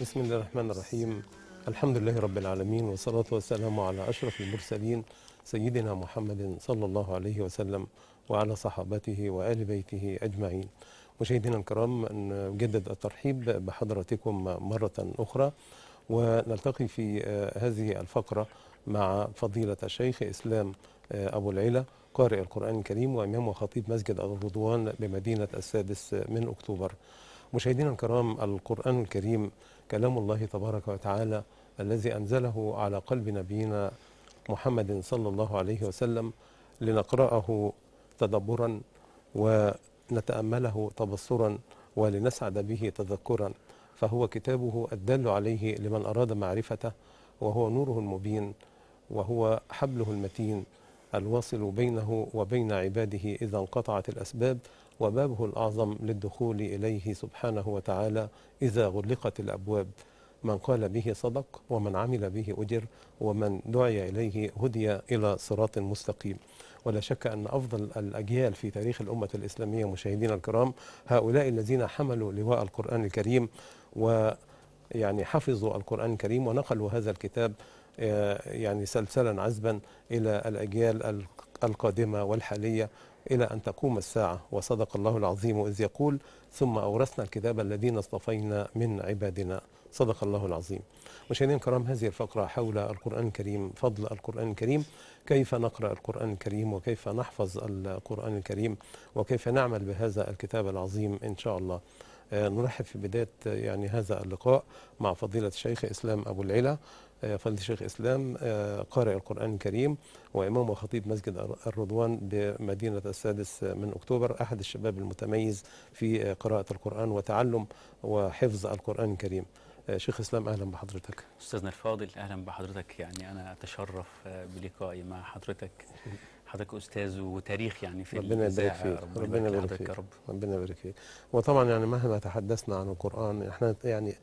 بسم الله الرحمن الرحيم الحمد لله رب العالمين والصلاة والسلام على أشرف المرسلين سيدنا محمد صلى الله عليه وسلم وعلى صحابته وآل بيته أجمعين مشاهدينا الكرام نجدد الترحيب بحضراتكم مرة أخرى ونلتقي في آه، هذه الفقرة مع فضيلة الشيخ إسلام آه، أبو العلا قارئ القرآن الكريم وإمام وخطيب مسجد الرضوان بمدينة السادس من أكتوبر مشاهدينا الكرام القرآن الكريم كلام الله تبارك وتعالى الذي أنزله على قلب نبينا محمد صلى الله عليه وسلم لنقرأه تدبرا ونتأمله تبصرا ولنسعد به تذكرا فهو كتابه الدل عليه لمن أراد معرفته وهو نوره المبين وهو حبله المتين الواصل بينه وبين عباده إذا انقطعت الأسباب وبابه الأعظم للدخول إليه سبحانه وتعالى إذا غلقت الأبواب من قال به صدق ومن عمل به أجر ومن دعي إليه هدي إلى صراط مستقيم ولا شك أن أفضل الأجيال في تاريخ الأمة الإسلامية مشاهدينا الكرام هؤلاء الذين حملوا لواء القرآن الكريم و يعني حفظوا القرآن الكريم ونقلوا هذا الكتاب آه، يعني سلسلا عزبا إلى الأجيال القادمة والحالية إلى أن تقوم الساعة وصدق الله العظيم إذ يقول ثم أورثنا الكتاب الذين اصطفينا من عبادنا صدق الله العظيم مشاهدينا الكرام هذه الفقرة حول القرآن الكريم فضل القرآن الكريم كيف نقرأ القرآن الكريم وكيف نحفظ القرآن الكريم وكيف نعمل بهذا الكتاب العظيم إن شاء الله آه، نرحب في بداية يعني هذا اللقاء مع فضيلة الشيخ إسلام أبو العلا آه، فضيلة الشيخ إسلام آه، قارئ القرآن الكريم وإمام وخطيب مسجد الرضوان بمدينة السادس آه، من أكتوبر أحد الشباب المتميز في قراءة القرآن وتعلم وحفظ القرآن الكريم شيخ إسلام أهلا بحضرتك أستاذنا الفاضل أهلا بحضرتك يعني أنا أتشرف بلقائي مع حضرتك حضرتك استاذ وتاريخ يعني في ربنا يبارك فيك ربنا يبارك فيك ربنا يبارك فيك وطبعا يعني مهما تحدثنا عن القران احنا يعني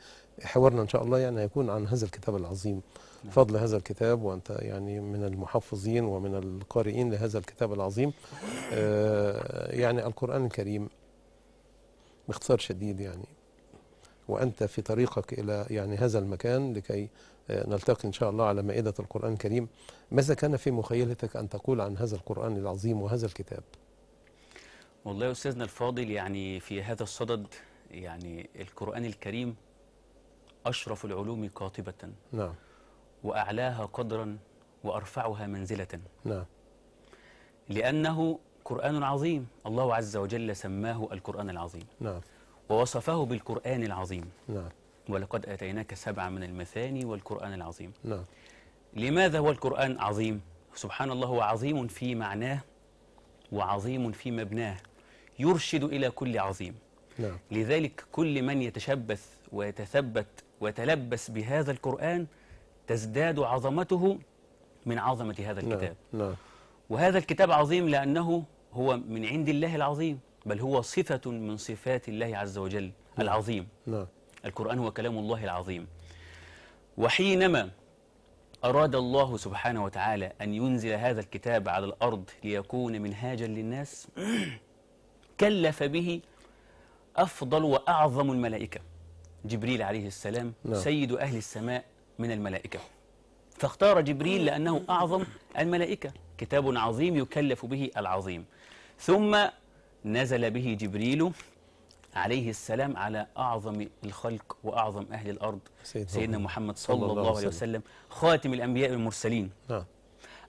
حوارنا ان شاء الله يعني هيكون عن هذا الكتاب العظيم نعم. فضل هذا الكتاب وانت يعني من المحفظين ومن القارئين لهذا الكتاب العظيم آه يعني القران الكريم باختصار شديد يعني وانت في طريقك الى يعني هذا المكان لكي آه، نلتقي ان شاء الله على مائده القران الكريم ماذا كان في مخيلتك ان تقول عن هذا القران العظيم وهذا الكتاب والله يا استاذنا الفاضل يعني في هذا الصدد يعني القران الكريم أشرف العلوم قاطبة نعم وأعلاها قدرا وأرفعها منزلة نعم لأنه قرآن عظيم الله عز وجل سماه القرآن العظيم نعم ووصفه بالقرآن العظيم نعم ولقد أتيناك سبعا من المثاني والقرآن العظيم نعم لماذا هو القرآن عظيم سبحان الله هو عظيم في معناه وعظيم في مبناه يرشد إلى كل عظيم نعم. لذلك كل من يتشبث ويتثبت وتلبس بهذا القرآن تزداد عظمته من عظمة هذا نعم، الكتاب نعم. وهذا الكتاب عظيم لأنه هو من عند الله العظيم بل هو صفة من صفات الله عز وجل نعم. العظيم نعم. القرآن هو كلام الله العظيم وحينما أراد الله سبحانه وتعالى أن ينزل هذا الكتاب على الأرض ليكون منهاجا للناس كلف به أفضل وأعظم الملائكة جبريل عليه السلام نعم. سيد أهل السماء من الملائكة فاختار جبريل لأنه أعظم الملائكة كتاب عظيم يكلف به العظيم ثم نزل به جبريل عليه السلام على أعظم الخلق وأعظم أهل الأرض سيد سيدنا محمد صلى, صلى الله عليه وسلم خاتم الأنبياء والمرسلين نعم.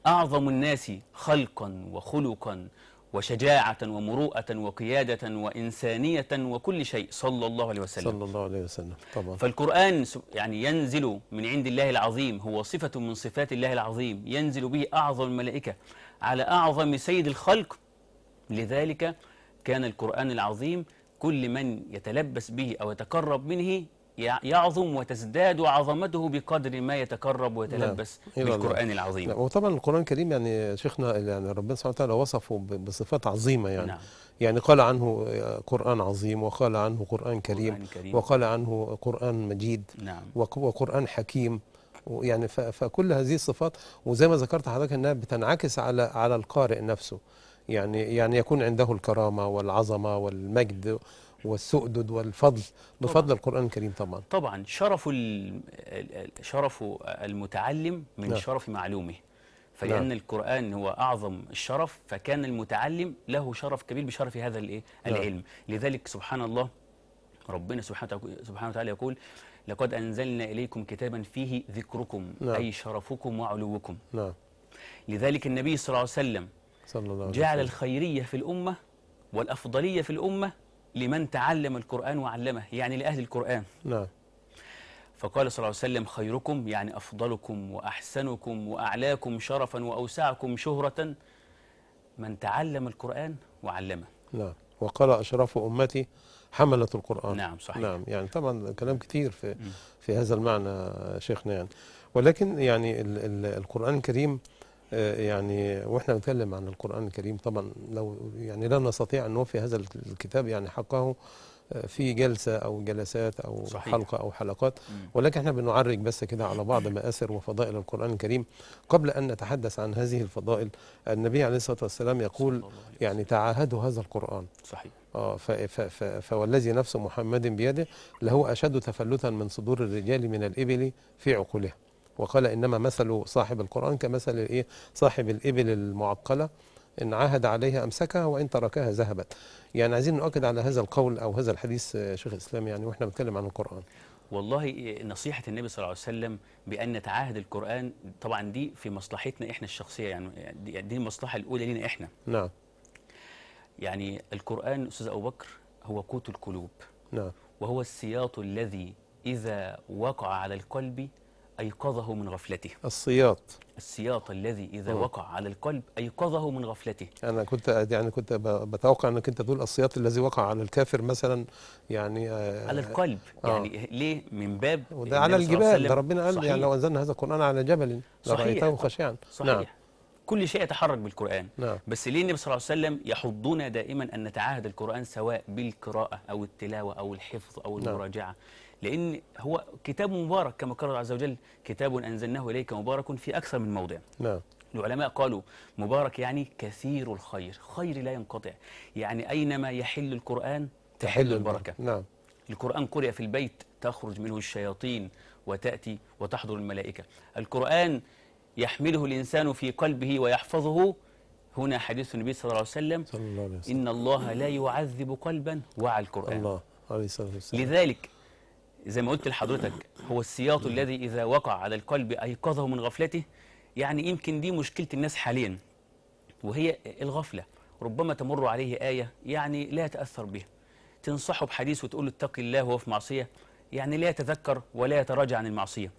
أعظم الناس خلقا وخلقا وشجاعة ومروءة وقيادة وإنسانية وكل شيء صلى الله عليه وسلم صلى الله عليه وسلم طبعا فالقرآن يعني ينزل من عند الله العظيم هو صفة من صفات الله العظيم ينزل به أعظم الملائكة على أعظم سيد الخلق لذلك كان القرآن العظيم كل من يتلبس به أو يتقرب منه يعظم وتزداد عظمته بقدر ما يتقرب ويتلبس نعم. بالقرآن العظيم نعم. وطبعا القرآن الكريم يعني شيخنا يعني ربنا سبحانه وتعالى وصفه بصفات عظيمة يعني نعم. يعني قال عنه قرآن عظيم وقال عنه قرآن كريم, قرآن كريم. وقال عنه قرآن مجيد نعم. وقرآن حكيم يعني فكل هذه الصفات وزي ما ذكرت حضرتك انها بتنعكس على على القارئ نفسه يعني يعني يكون عنده الكرامه والعظمه والمجد والسؤدد والفضل بفضل طبعًا. القرآن الكريم طبعا طبعا شرف شرف المتعلم من نعم. شرف معلومه فلأن نعم. القرآن هو أعظم الشرف فكان المتعلم له شرف كبير بشرف هذا الإيه؟ نعم. العلم لذلك سبحان الله ربنا سبحانه وتعالى يقول لقد أنزلنا إليكم كتابا فيه ذكركم نعم. أي شرفكم وعلوكم نعم. لذلك النبي صلى الله عليه وسلم صلى الله عليه وسلم. جعل الخيرية في الأمة والأفضلية في الأمة لمن تعلم القرآن وعلمه يعني لأهل القرآن نعم فقال صلى الله عليه وسلم خيركم يعني أفضلكم وأحسنكم وأعلاكم شرفا وأوسعكم شهرة من تعلم القرآن وعلمه نعم وقال أشرف أمتي حملة القرآن نعم صحيح نعم يعني طبعا كلام كتير في, م. في هذا المعنى شيخنا يعني ولكن يعني ال ال القرآن الكريم آه، يعني واحنا بنتكلم عن القران الكريم طبعا لو يعني لا نستطيع ان نوفي هذا الكتاب يعني حقه آه، في جلسه او جلسات او صحيح. حلقه او حلقات ولكن احنا بنعرج بس كده على بعض مآثر وفضائل القرآن الكريم قبل ان نتحدث عن هذه الفضائل النبي عليه الصلاه والسلام يقول يعني تعاهدوا هذا القرآن صحيح اه فوالذي نفس محمد بيده لهو اشد تفلتا من صدور الرجال من الابل في عقولها وقال إنما مثل صاحب القرآن كمثل إيه صاحب الإبل المعقلة إن عهد عليها أمسكها وإن تركها ذهبت يعني عايزين نؤكد على هذا القول أو هذا الحديث آه، شيخ الإسلام يعني وإحنا بنتكلم عن القرآن والله آه، نصيحة النبي صلى الله عليه وسلم بأن نتعاهد القرآن طبعا دي في مصلحتنا إحنا الشخصية يعني دي المصلحة الأولى لنا إحنا نعم يعني القرآن أستاذ أبو بكر هو قوت القلوب نعم وهو السياط الذي إذا وقع على القلب أيقظه من غفلته السياط السياط الذي إذا أوه. وقع على القلب أيقظه من غفلته أنا كنت يعني كنت بتوقع أنك أنت تقول السياط الذي وقع على الكافر مثلا يعني آه على القلب آه. يعني ليه من باب وده على الجبال ده ربنا قال يعني صحيح. يعني لو أنزلنا هذا القرآن على جبل لرأيته خاشعا صحيح نعم. كل شيء يتحرك بالقرآن نعم. بس ليه النبي صلى الله عليه وسلم يحضنا دائما أن نتعاهد القرآن سواء بالقراءة أو التلاوة أو الحفظ أو نعم. المراجعة نعم. لأن هو كتاب مبارك كما قال الله عز وجل كتاب أنزلناه إليك مبارك في أكثر من موضع نعم العلماء قالوا مبارك يعني كثير الخير خير لا ينقطع يعني أينما يحل القرآن تحل البركة نعم القرآن قرئ في البيت تخرج منه الشياطين وتأتي وتحضر الملائكة القرآن يحمله الإنسان في قلبه ويحفظه هنا حديث النبي صلى الله عليه وسلم, صلى الله عليه وسلم. إن الله لا يعذب قلبا وعى القرآن الله عليه الصلاة والسلام لذلك زي ما قلت لحضرتك هو السياط الذي إذا وقع على القلب أيقظه من غفلته يعني يمكن دي مشكلة الناس حاليا وهي الغفلة ربما تمر عليه آية يعني لا يتأثر بها تنصحه بحديث وتقول له اتق الله وهو في معصية يعني لا يتذكر ولا يتراجع عن المعصية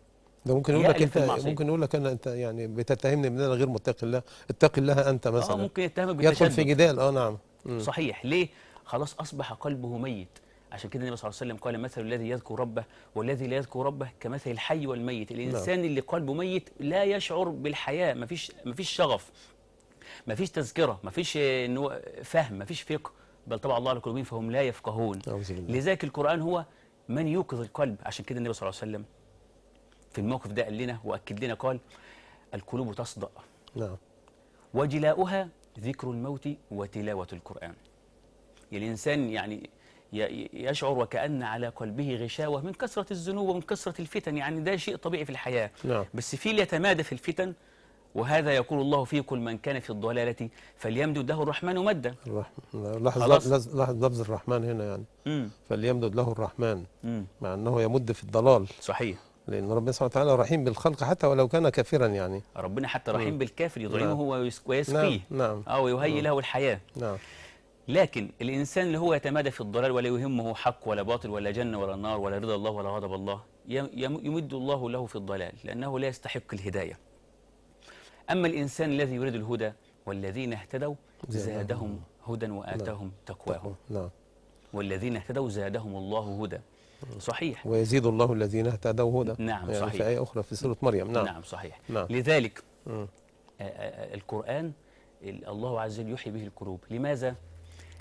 ده ممكن يقول لك انت ممكن يقول لك انا انت يعني بتتهمني ان انا غير متقي الله اتقي الله انت آه، مثلا اه ممكن يتهمك بالتشدد يدخل في جدال اه نعم م. صحيح ليه خلاص اصبح قلبه ميت عشان كده النبي صلى الله عليه وسلم قال مثل الذي يذكر ربه والذي لا يذكر ربه كمثل الحي والميت نعم. الإنسان لا. اللي قلبه ميت لا يشعر بالحياة مفيش, مفيش شغف مفيش تذكرة مفيش فهم مفيش فقه بل طبعا الله على قلوبهم فهم لا يفقهون نعم، لذلك القرآن هو من يوقظ القلب عشان كده النبي صلى الله عليه وسلم في الموقف ده قال لنا وأكد لنا قال القلوب تصدأ نعم وجلاؤها ذكر الموت وتلاوة القرآن يعني الإنسان يعني يشعر وكأن على قلبه غشاوة من كثرة الذنوب ومن كثرة الفتن يعني ده شيء طبيعي في الحياة نعم. بس في يتمادى في الفتن وهذا يقول الله في كل من كان في الضلالة فليمدد له الرحمن مدا لاحظ لفظ الرحمن هنا يعني مم. فليمدد له الرحمن مم. مع أنه يمد في الضلال صحيح لأن ربنا سبحانه وتعالى رحيم بالخلق حتى ولو كان كافرا يعني ربنا حتى رحيم مم. بالكافر يطعمه نعم. ويسقيه نعم. نعم. أو يهيئ له الحياة نعم لكن الإنسان اللي هو يتمادى في الضلال ولا يهمه حق ولا باطل ولا جنة ولا نار ولا رضا الله ولا غضب الله يمد الله له في الضلال لأنه لا يستحق الهداية أما الإنسان الذي يريد الهدى والذين اهتدوا زادهم هدى وآتاهم نعم. تقواهم نعم. والذين اهتدوا زادهم الله هدى صحيح ويزيد الله الذين اهتدوا هدى نعم يعني صحيح في آية أخرى في سورة مريم نعم نعم صحيح نعم. لذلك القرآن الله عز وجل يحيي به القلوب لماذا؟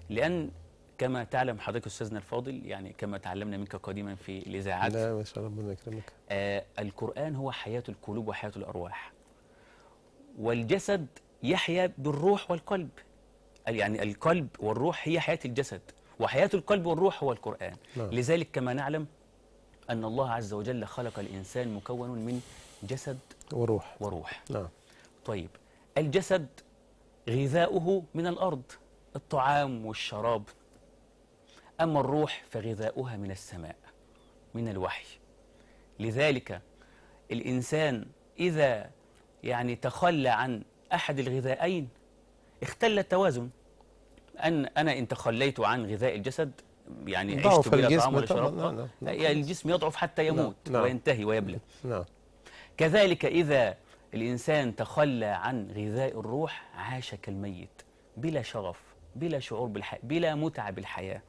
لأن كما تعلم حضرتك أستاذنا الفاضل يعني كما تعلمنا منك قديما في الإذاعات لا ما شاء الله ربنا يكرمك آه القرآن هو حياة القلوب وحياة الأرواح والجسد يحيا بالروح والقلب يعني القلب والروح هي حياة الجسد وحياة القلب والروح هو القرآن نعم. لذلك كما نعلم أن الله عز وجل خلق الإنسان مكون من جسد وروح وروح نعم طيب الجسد غذاؤه من الأرض الطعام والشراب أما الروح فغذاؤها من السماء من الوحي لذلك الإنسان إذا يعني تخلى عن أحد الغذائين اختل التوازن أن أنا إن تخليت عن غذاء الجسد يعني عشت بلا طعام ولا شراب يعني الجسم يضعف حتى نعم، يموت لا نعم. وينتهي ويبلى نعم كذلك إذا الإنسان تخلى عن غذاء الروح عاش كالميت بلا شغف بلا شعور بالحياة بلا متعة بالحياة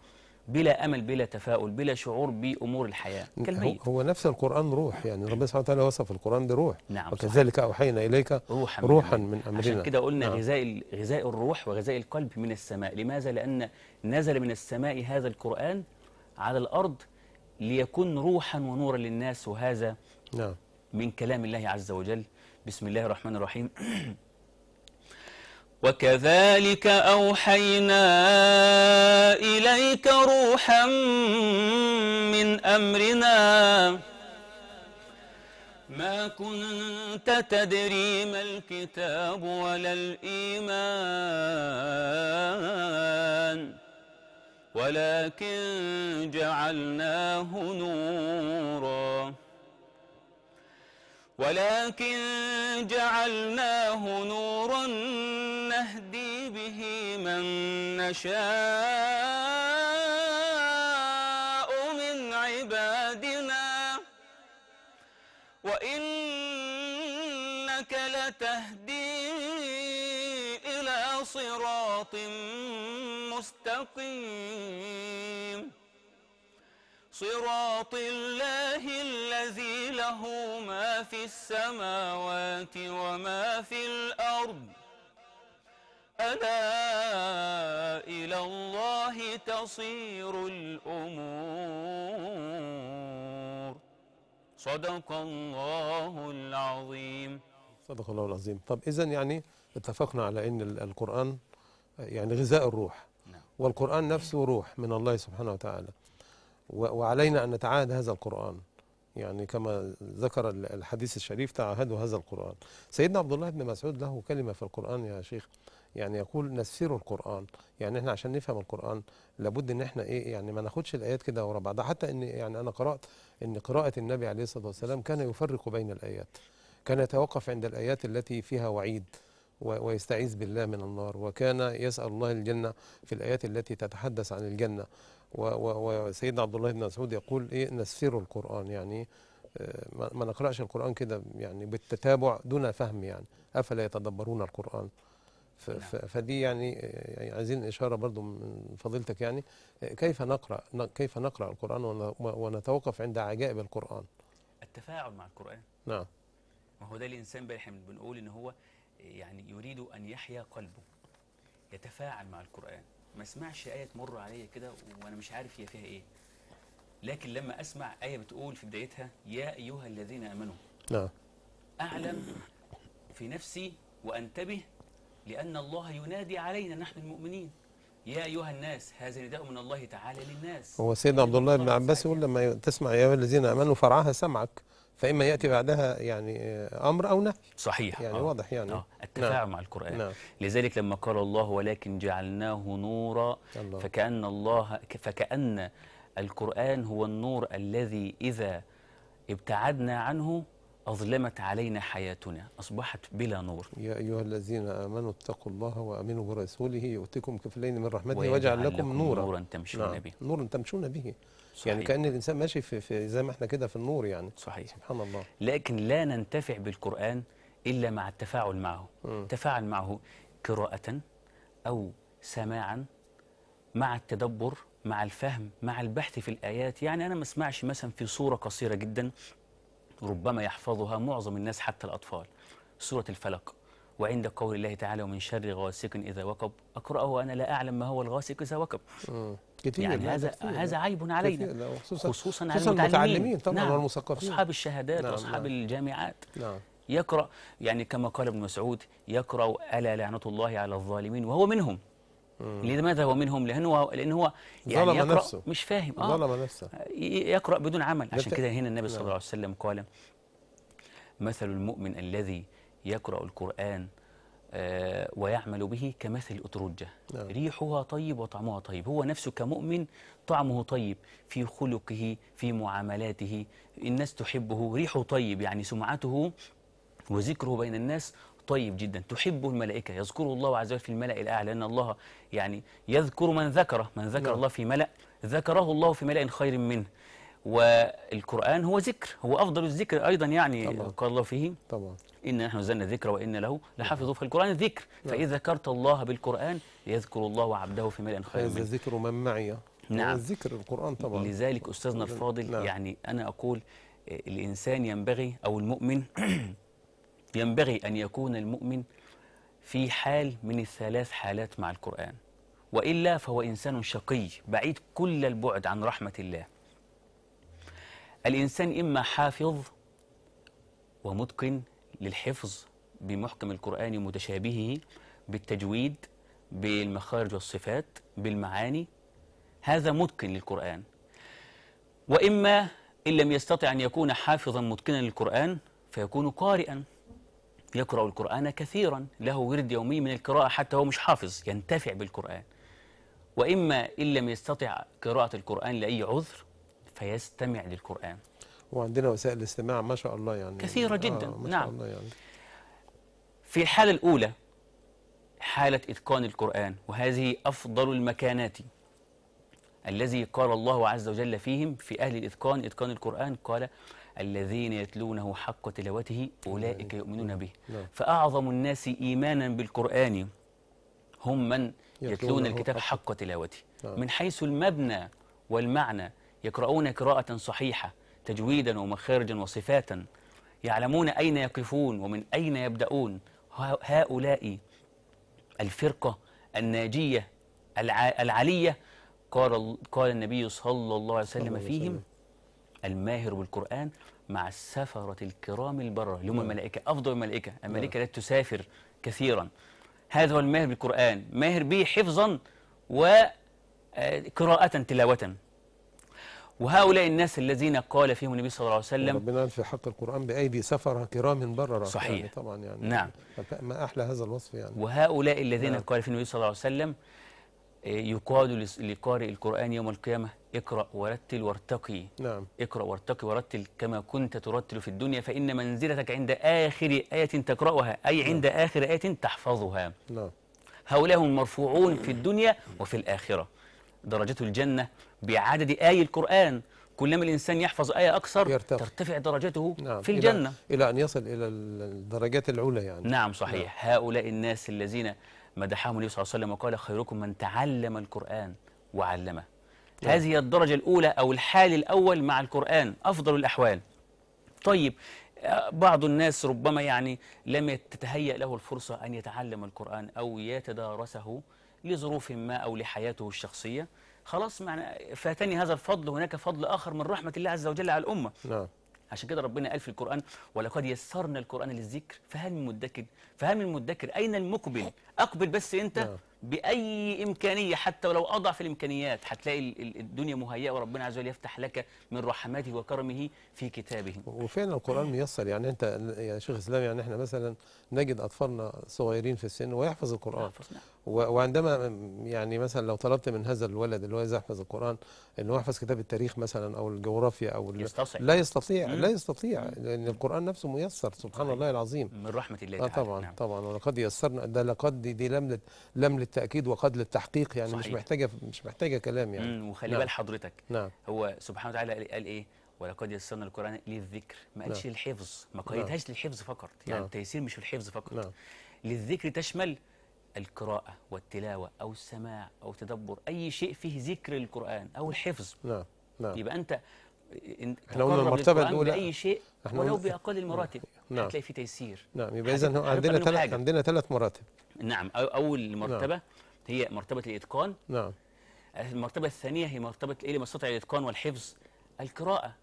بلا امل بلا تفاؤل بلا شعور بامور الحياه كالميت هو, نفس القران روح يعني ربنا سبحانه وتعالى وصف القران بروح نعم وكذلك اوحينا اليك روحا, روحا من, من امرنا عشان كده قلنا نعم. غذاء غذاء الروح وغذاء القلب من السماء لماذا لان نزل من السماء هذا القران على الارض ليكون روحا ونورا للناس وهذا نعم من كلام الله عز وجل بسم الله الرحمن الرحيم وكذلك أوحينا إليك روحا من أمرنا ما كنت تدري ما الكتاب ولا الإيمان ولكن جعلناه نوراً ولكن جعلناه نورا نهدي به من نشاء من عبادنا وإنك لتهدي إلى صراط مستقيم صراط الله الذي له ما في السماوات وما في الأرض ألا إلى الله تصير الأمور صدق الله العظيم صدق الله العظيم طب إذا يعني اتفقنا على أن القرآن يعني غذاء الروح نعم. والقرآن نفسه روح من الله سبحانه وتعالى وعلينا أن نتعاهد هذا القرآن يعني كما ذكر الحديث الشريف تعاهدوا هذا القرآن سيدنا عبد الله بن مسعود له كلمة في القرآن يا شيخ يعني يقول نسير القرآن يعني احنا عشان نفهم القرآن لابد ان احنا ايه يعني ما ناخدش الآيات كده ورا بعضها حتى ان يعني أنا قرأت ان قراءة النبي عليه الصلاة والسلام كان يفرق بين الآيات كان يتوقف عند الآيات التي فيها وعيد ويستعيذ بالله من النار وكان يسأل الله الجنة في الآيات التي تتحدث عن الجنة وسيدنا عبد الله بن مسعود يقول ايه نسير القران يعني آه، ما نقراش القران كده يعني بالتتابع دون فهم يعني افلا يتدبرون القران نعم. فدي يعني،, يعني عايزين اشاره برضو من فضيلتك يعني كيف نقرا كيف نقرا القران ونتوقف عند عجائب القران التفاعل مع القران نعم ما هو ده الانسان بقى بنقول ان هو يعني يريد ان يحيا قلبه يتفاعل مع القران ما اسمعش ايه تمر عليا كده وانا مش عارف هي فيها ايه لكن لما اسمع ايه بتقول في بدايتها يا ايها الذين امنوا نعم اعلم في نفسي وانتبه لان الله ينادي علينا نحن المؤمنين يا ايها الناس هذا نداء من الله تعالى للناس هو سيدنا عبد الله بن عباس يقول لما تسمع يا ايها الذين امنوا فرعها سمعك فإما يأتي بعدها يعني آه، أمر أو نهي صحيح يعني آه. واضح يعني آه. التفاعل نعم. مع القرآن نعم. لذلك لما قال الله ولكن جعلناه نورا الله. فكأن الله فكأن القرآن هو النور الذي إذا ابتعدنا عنه أظلمت علينا حياتنا أصبحت بلا نور يا أيها الذين آمنوا اتقوا الله وأمنوا برسوله يؤتكم كفلين من رحمته ويجعل لكم نورا نورا تمشون نعم. به نورا تمشون به يعني صحيح. يعني كأن الإنسان ماشي في, في زي ما احنا كده في النور يعني صحيح سبحان الله لكن لا ننتفع بالقرآن إلا مع التفاعل معه م. تفاعل معه قراءة أو سماعا مع التدبر مع الفهم مع البحث في الآيات يعني أنا ما اسمعش مثلا في صورة قصيرة جدا ربما يحفظها معظم الناس حتى الأطفال سورة الفلق وعند قول الله تعالى ومن شر غاسق إذا وقب أقرأه وأنا لا أعلم ما هو الغاسق إذا وقب كتير يعني هذا هذا عيب علينا خصوصا, خصوصا على المتعلمين طبعا نعم والمثقفين أصحاب الشهادات نعم وأصحاب نعم الجامعات نعم يقرأ يعني كما قال ابن مسعود يقرأ ألا لعنة الله على الظالمين وهو منهم لماذا هو منهم لأنه لأن هو يعني ظلم يقرأ نفسه مش فاهم آه ظلم نفسه يقرأ بدون عمل عشان كده هنا النبي صلى الله نعم. عليه وسلم قال مثل المؤمن الذي يقرأ القرآن آه، ويعمل به كمثل أترجة نعم. ريحها طيب وطعمها طيب هو نفسه كمؤمن طعمه طيب في خلقه في معاملاته الناس تحبه ريحه طيب يعني سمعته وذكره بين الناس طيب جدا تحبه الملائكة يذكره الله عز وجل في الملأ الأعلى أن الله يعني يذكر من ذكره من ذكر نعم. الله في ملأ ذكره الله في ملأ خير منه والقرآن هو ذكر هو أفضل الذكر أيضا يعني طبعا. قال الله فيه طبعا إن نحن نزلنا الذكر وإن له لحافظه فالقرآن ذكر نعم. فإذا ذكرت الله بالقرآن يذكر الله عبده في ملء خير هذا ذكر من معي نعم ذكر القرآن طبعا لذلك أستاذنا نعم. الفاضل نعم. يعني أنا أقول آه، الإنسان ينبغي أو المؤمن ينبغي أن يكون المؤمن في حال من الثلاث حالات مع القرآن وإلا فهو إنسان شقي بعيد كل البعد عن رحمة الله الإنسان إما حافظ ومتقن للحفظ بمحكم القرآن ومتشابهه بالتجويد بالمخارج والصفات بالمعاني هذا متقن للقرآن وإما إن لم يستطع أن يكون حافظا متقنا للقرآن فيكون قارئا يقرأ القرآن كثيرا له ورد يومي من القراءة حتى هو مش حافظ ينتفع بالقرآن وإما إن لم يستطع قراءة القرآن لأي عذر فيستمع للقرآن وعندنا وسائل الاستماع ما شاء الله يعني كثيرة جدا آه ما شاء نعم الله يعني. في الحالة الأولى حالة إتقان القرآن وهذه أفضل المكانات الذي قال الله عز وجل فيهم في أهل الإتقان إتقان القرآن قال الذين يتلونه حق تلاوته أولئك نعم. يؤمنون به نعم. فأعظم الناس إيمانا بالقرآن هم من يتلون الكتاب حق تلاوته نعم. من حيث المبنى والمعنى يقرؤون قراءة صحيحة تجويدا ومخارجا وصفاتا يعلمون أين يقفون ومن أين يبدأون هؤلاء الفرقة الناجية العلية قال, قال النبي صلى الله عليه وسلم فيهم الماهر بالقرآن مع السفرة الكرام البرة اللي هم نعم. الملائكة أفضل الملائكة نعم. الملائكة لا تسافر كثيرا هذا هو الماهر بالقرآن ماهر به حفظا وقراءة آه، تلاوة وهؤلاء الناس الذين قال فيهم النبي صلى الله عليه وسلم ربنا في حق القرآن بأيدي سفر كرام بررة صحيح يعني طبعا يعني نعم ما أحلى هذا الوصف يعني وهؤلاء الذين نعم. قال فيهم النبي صلى الله عليه وسلم آه، يقال لقارئ القرآن يوم القيامة اقرأ ورتل وارتقي نعم اقرأ وارتقي ورتل كما كنت ترتل في الدنيا فإن منزلتك عند آخر آية تقرأها أي نعم. عند نعم. آخر آية تحفظها نعم هؤلاء هم مرفوعون في الدنيا وفي الآخرة درجته الجنة بعدد آي القرآن كلما الإنسان يحفظ آية أكثر يرتفع, ترتفع درجته نعم في الجنة إلى, إلى أن يصل إلى الدرجات العلى يعني نعم صحيح نعم. هؤلاء الناس الذين مدحهم النبي صلى الله عليه وسلم وقال خيركم من تعلم القرآن وعلمه نعم. هذه الدرجة الأولى أو الحال الأول مع القرآن أفضل الأحوال طيب بعض الناس ربما يعني لم تتهيأ له الفرصة أن يتعلم القرآن أو يتدارسه لظروف ما أو لحياته الشخصية خلاص معنى فاتني هذا الفضل هناك فضل آخر من رحمة الله عز وجل على الأمة نعم عشان كده ربنا قال في القرآن ولقد يسرنا القرآن للذكر فهل من مدكر فهل من مدكر أين المقبل أقبل بس أنت نعم. بأي إمكانية حتى ولو أضعف الإمكانيات هتلاقي الدنيا مهيئة وربنا عز وجل يفتح لك من رحمته وكرمه في كتابه وفعلا القرآن ميسر يعني أنت يا يعني شيخ إسلام يعني إحنا مثلا نجد أطفالنا صغيرين في السن ويحفظ القرآن وعندما يعني مثلا لو طلبت من هذا الولد اللي هو عايز يحفظ القران ان هو يحفظ كتاب التاريخ مثلا او الجغرافيا او يستطيع. لا يستطيع مم. لا يستطيع لان القران نفسه ميسر سبحان الله العظيم من رحمه الله آه، تعالى آه طبعا نعم. طبعا ولقد يسرنا ده لقد دي, دي لمله لم للتاكيد وقد للتحقيق يعني صحيح. مش محتاجه مش محتاجه كلام يعني وخلي نعم. بال حضرتك نعم. هو سبحانه وتعالى قال ايه ولقد يسرنا القران للذكر ما قالش نعم. للحفظ ما نعم. قيدهاش للحفظ فقط يعني نعم. التيسير مش للحفظ فقط للذكر تشمل القراءة والتلاوة أو السماع أو تدبر أي شيء فيه ذكر القرآن أو الحفظ نعم نعم يبقى أنت احنا قلنا المرتبه الاولى اي شيء ولو باقل المراتب نعم. هتلاقي في تيسير نعم يبقى اذا عندنا ثلاث عندنا ثلاث مراتب نعم اول نعم. مرتبه نعم. هي مرتبه الاتقان نعم المرتبه الثانيه هي مرتبه ايه مستطع الاتقان والحفظ القراءه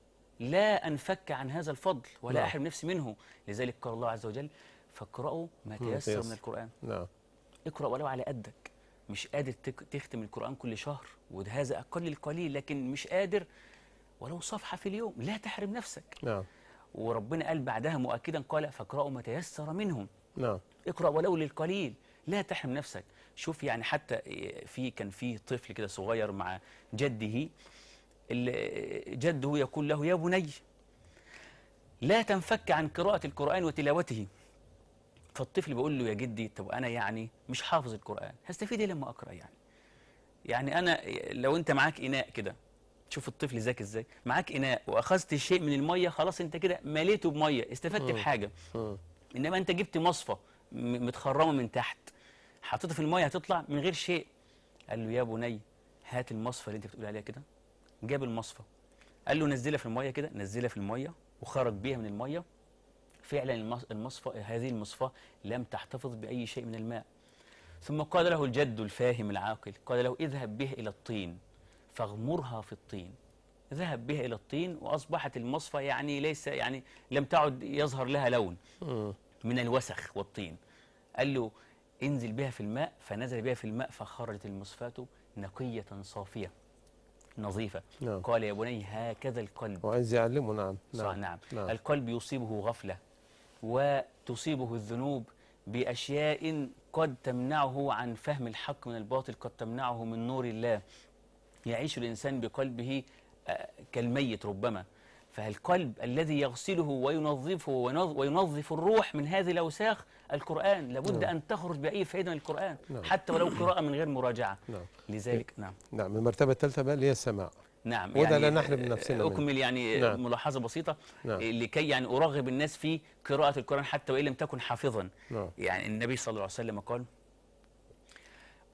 لا انفك عن هذا الفضل ولا نعم. احرم نفسي منه لذلك قال الله عز وجل فاقرأوا ما تيسر من القرآن نعم اقرا ولو على قدك مش قادر تختم القرآن كل شهر وهذا أقل القليل لكن مش قادر ولو صفحة في اليوم لا تحرم نفسك نعم وربنا قال بعدها مؤكدا قال فاقرأوا ما تيسر منهم نعم اقرأ ولو للقليل لا تحرم نفسك شوف يعني حتى آه، في كان في طفل كده صغير مع جده جده يقول له يا بني لا تنفك عن قراءة القرآن وتلاوته فالطفل بيقول له يا جدي طب انا يعني مش حافظ القران هستفيد ايه لما اقرا يعني يعني انا لو انت معاك اناء كده شوف الطفل ذكي ازاي معاك اناء واخذت شيء من الميه خلاص انت كده مليته بميه استفدت بحاجه انما انت جبت مصفى متخرمه من تحت حطيتها في الميه هتطلع من غير شيء قال له يا بني هات المصفى اللي انت بتقول عليها كده جاب المصفى قال له نزلها في الميه كده نزلها في الميه وخرج بيها من الميه فعلا المصفى هذه المصفى لم تحتفظ بأي شيء من الماء ثم قال له الجد الفاهم العاقل قال له اذهب به إلى الطين فاغمرها في الطين ذهب بها إلى الطين وأصبحت المصفى يعني ليس يعني لم تعد يظهر لها لون من الوسخ والطين قال له انزل بها في الماء فنزل بها في الماء فخرجت المصفاة نقية صافية نظيفة نعم. قال يا بني هكذا القلب وعايز يعلمه نعم نعم, صح نعم. نعم. القلب يصيبه غفلة وتصيبه الذنوب بأشياء قد تمنعه عن فهم الحق من الباطل قد تمنعه من نور الله يعيش الإنسان بقلبه آه، كالميت ربما فالقلب الذي يغسله وينظفه وينظف الروح من هذه الأوساخ القرآن لابد نعم. أن تخرج بأي فائدة من القرآن نعم. حتى ولو قراءة من غير مراجعة نعم. لذلك نعم نعم المرتبة الثالثة بقى اللي هي السماع نعم وده يعني نحن بنفسنا اكمل يعني نعم. ملاحظه بسيطه نعم. لكي يعني ارغب الناس في قراءه القران حتى وان لم تكن حافظا نعم. يعني النبي صلى الله عليه وسلم قال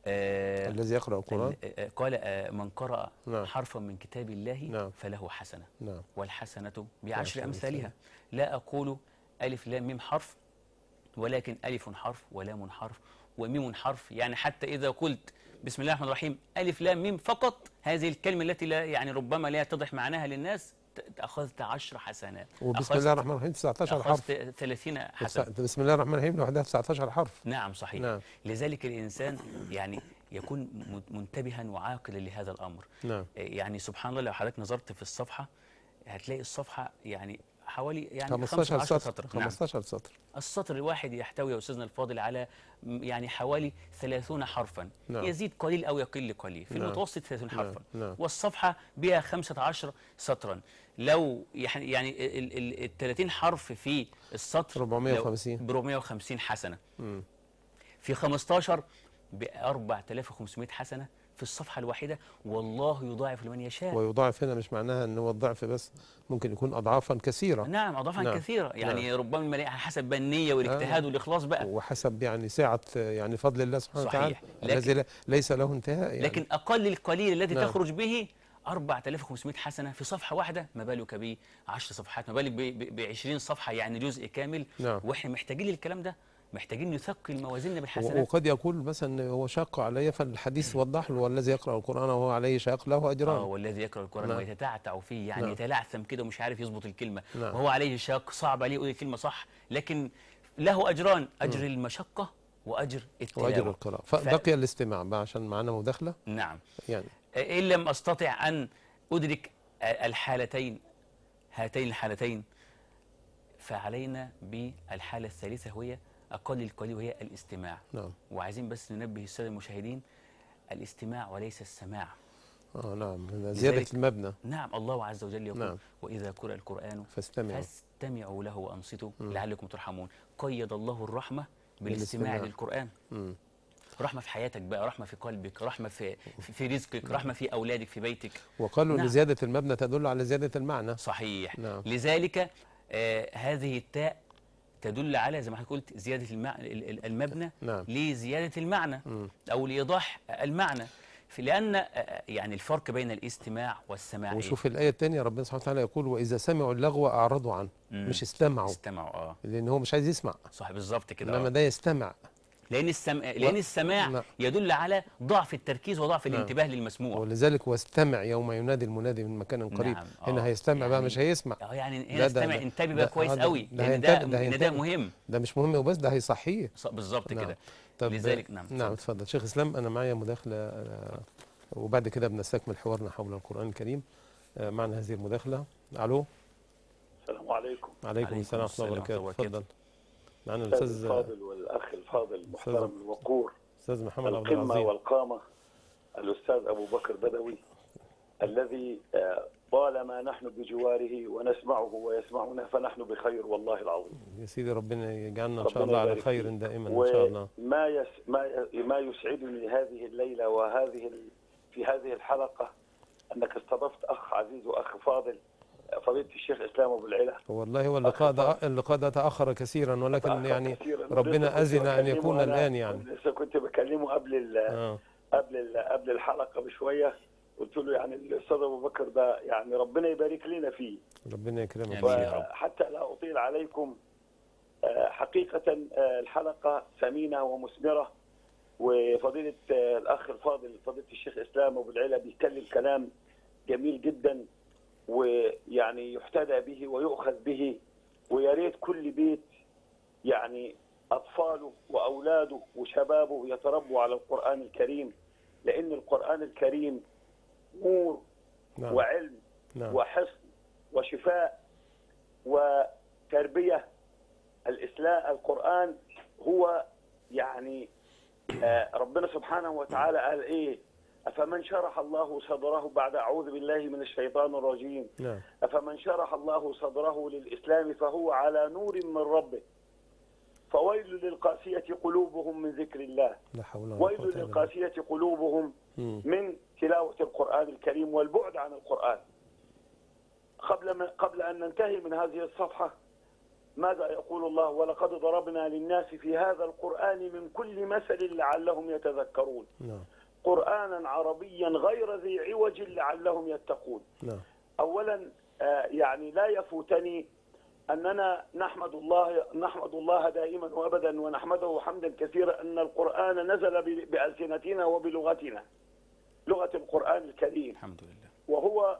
آه الذي يقرأ القرآن آه، آه، قال آه من قرأ نعم. حرفا من كتاب الله نعم. فله حسنة نعم. والحسنة بعشر أمثالها لا أقول ألف لام ميم حرف ولكن ألف حرف ولام حرف وميم حرف يعني حتى إذا قلت بسم الله الرحمن الرحيم ألف لام ميم فقط هذه الكلمة التي لا يعني ربما لا يتضح معناها للناس أخذت 10 حسنات وبسم الله الرحمن الرحيم 19 حرف أخذت 30 حسنة بسم الله الرحمن الرحيم لوحدها 19 حرف نعم صحيح نعم. لذلك الإنسان يعني يكون منتبها وعاقلا لهذا الأمر نعم. يعني سبحان الله لو حضرتك نظرت في الصفحة هتلاقي الصفحة يعني حوالي يعني 15 سطر, سطر. 15 نعم. سطر نعم. السطر الواحد يحتوي يا استاذنا الفاضل على يعني حوالي 30 حرفا نعم. يزيد قليل او يقل قليل في نعم. المتوسط 30 نعم. حرفا نعم. والصفحه بها 15 سطرا لو يعني ال 30 حرف في السطر 450 ب 450 حسنه مم. في 15 ب 4500 حسنه في الصفحة الواحدة والله يضاعف لمن يشاء ويضاعف هنا مش معناها أن هو الضعف بس ممكن يكون أضعافا كثيرة نعم أضعافا نعم. كثيرة يعني نعم. ربما الملاء حسب النية والاجتهاد نعم. والإخلاص بقى وحسب يعني سعة يعني فضل الله سبحانه وتعالى الذي ليس له انتهاء يعني لكن أقل القليل الذي نعم. تخرج به 4500 حسنة في صفحة واحدة ما بالك ب 10 صفحات ما بالك ب 20 صفحة يعني جزء كامل نعم. وإحنا محتاجين للكلام ده محتاجين نثقل موازيننا بالحسنات وقد يقول مثلا هو شاق علي فالحديث وضح له والذي يقرا القران وهو عليه شاق له اجران اه والذي يقرا القران نعم. ويتتعتع فيه يعني نعم. يتلعثم كده ومش عارف يظبط الكلمه نعم. وهو عليه شاق صعب عليه يقول الكلمه صح لكن له اجران اجر م. نعم. المشقه واجر التلاوه واجر القراءه فبقي ف... الاستماع بقى عشان معانا مداخله نعم يعني ان لم استطع ان ادرك الحالتين هاتين الحالتين فعلينا بالحاله الثالثه وهي اقل القليل وهي الاستماع نعم وعايزين بس ننبه الساده المشاهدين الاستماع وليس السماع اه نعم زياده المبنى نعم الله عز وجل يقول نعم. واذا قرئ القران فاستمعوا فاستمعوا له وانصتوا مم. لعلكم ترحمون قيد الله الرحمه بالاستماع للقران رحمه في حياتك بقى رحمه في قلبك رحمه في في رزقك نعم. رحمه في اولادك في بيتك وقالوا نعم. لزياده المبنى تدل على زياده المعنى صحيح نعم. لذلك آه هذه التاء تدل على زي ما حضرتك قلت زياده المبنى نعم. نعم. لزياده المعنى م. او لايضاح المعنى لأن آه، آه، يعني الفرق بين الاستماع والسماع إيه؟ وشوف إيه؟ الآية الثانية ربنا سبحانه وتعالى يقول وإذا سمعوا اللغو أعرضوا عنه مم. مش استمعوا استمعوا اه لأن هو مش عايز يسمع صح بالظبط كده إنما آه. ده يستمع لان السم... لان السماع لا. نعم. يدل على ضعف التركيز وضعف نعم. الانتباه للمسموع ولذلك واستمع يوم ينادي المنادي من مكان نعم. قريب آه. نعم. هنا هيستمع يعني بقى مش يعني هيسمع اه يعني هنا استمع انتبه بقى كويس قوي ده لان يعني ده, ده, يعني ده مهم ده مش مهم وبس ده هيصحيه بالظبط نعم. كده طب لذلك نعم نعم اتفضل شيخ اسلام انا معايا مداخله آه، وبعد كده بنستكمل حوارنا حول القران الكريم آه، معنا هذه المداخله الو السلام عليكم وعليكم السلام ورحمه الله وبركاته اتفضل معنا الاستاذ فاضل الفاضل المحترم الوقور استاذ محمد عبد القمه والقامه الاستاذ ابو بكر بدوي الذي آه، طالما نحن بجواره ونسمعه ويسمعنا فنحن بخير والله العظيم. يا سيدي ربنا يجعلنا ان شاء الله على خير دائما ان شاء الله. ما يس ما ما يسعدني هذه الليله وهذه في هذه الحلقه انك استضفت اخ عزيز واخ فاضل فضيله الشيخ اسلام ابو العلا والله واللقاء ده اللقاء ده تاخر كثيرا ولكن يعني كثيراً. ربنا اذن ان يكون الان يعني لسه كنت بكلمه قبل ال آه. قبل ال قبل الحلقه بشويه قلت له يعني الاستاذ ابو بكر ده يعني ربنا يبارك لنا فيه ربنا يكرمك حتى لا اطيل عليكم آه، حقيقه آه، الحلقه ثمينه ومثمره وفضيله آه، الاخ الفاضل فضيله الشيخ اسلام ابو العلا بيتكلم كلام جميل جدا ويعني يحتذى به ويؤخذ به ويا ريت كل بيت يعني اطفاله واولاده وشبابه يتربوا على القران الكريم لان القران الكريم نور نعم. وعلم نعم. وحصن وشفاء وتربيه الاسلام القران هو يعني آه، ربنا سبحانه وتعالى قال ايه أفمن شرح الله صدره بعد أعوذ بالله من الشيطان الرجيم نعم. أفمن شرح الله صدره للإسلام فهو على نور من ربه فويل للقاسية قلوبهم من ذكر الله لا حول ويل للقاسية قلوبهم من تلاوة القرآن الكريم والبعد عن القرآن قبل, ما قبل أن ننتهي من هذه الصفحة ماذا يقول الله ولقد ضربنا للناس في هذا القرآن من كل مثل لعلهم يتذكرون نعم قرآنا عربيا غير ذي عوج لعلهم يتقون لا. نعم. أولا آه، يعني لا يفوتني أننا نحمد الله نحمد الله دائما وأبدا ونحمده حمدا كثيرا أن القرآن نزل بألسنتنا وبلغتنا لغة القرآن الكريم الحمد لله وهو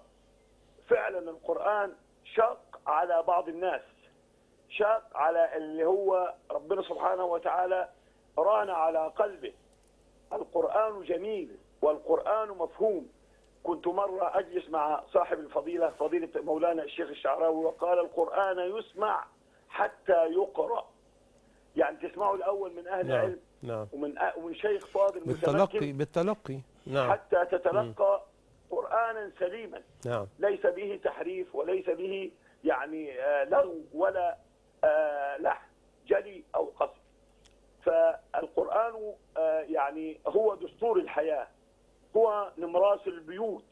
فعلا القرآن شاق على بعض الناس شاق على اللي هو ربنا سبحانه وتعالى ران على قلبه القرآن جميل والقرآن مفهوم كنت مرة أجلس مع صاحب الفضيلة فضيلة مولانا الشيخ الشعراوي وقال القرآن يسمع حتى يقرأ يعني تسمعه الأول من أهل نعم. العلم نعم. ومن, أ... ومن شيخ فاضل بالتلقي بالتلقي نعم. حتى تتلقى م. قرآنا سليما نعم. ليس به تحريف وليس به يعني آه، لغو ولا لح آه، لحن جلي أو قصر فالقرآن آه، يعني هو دستور الحياة هو نمراس البيوت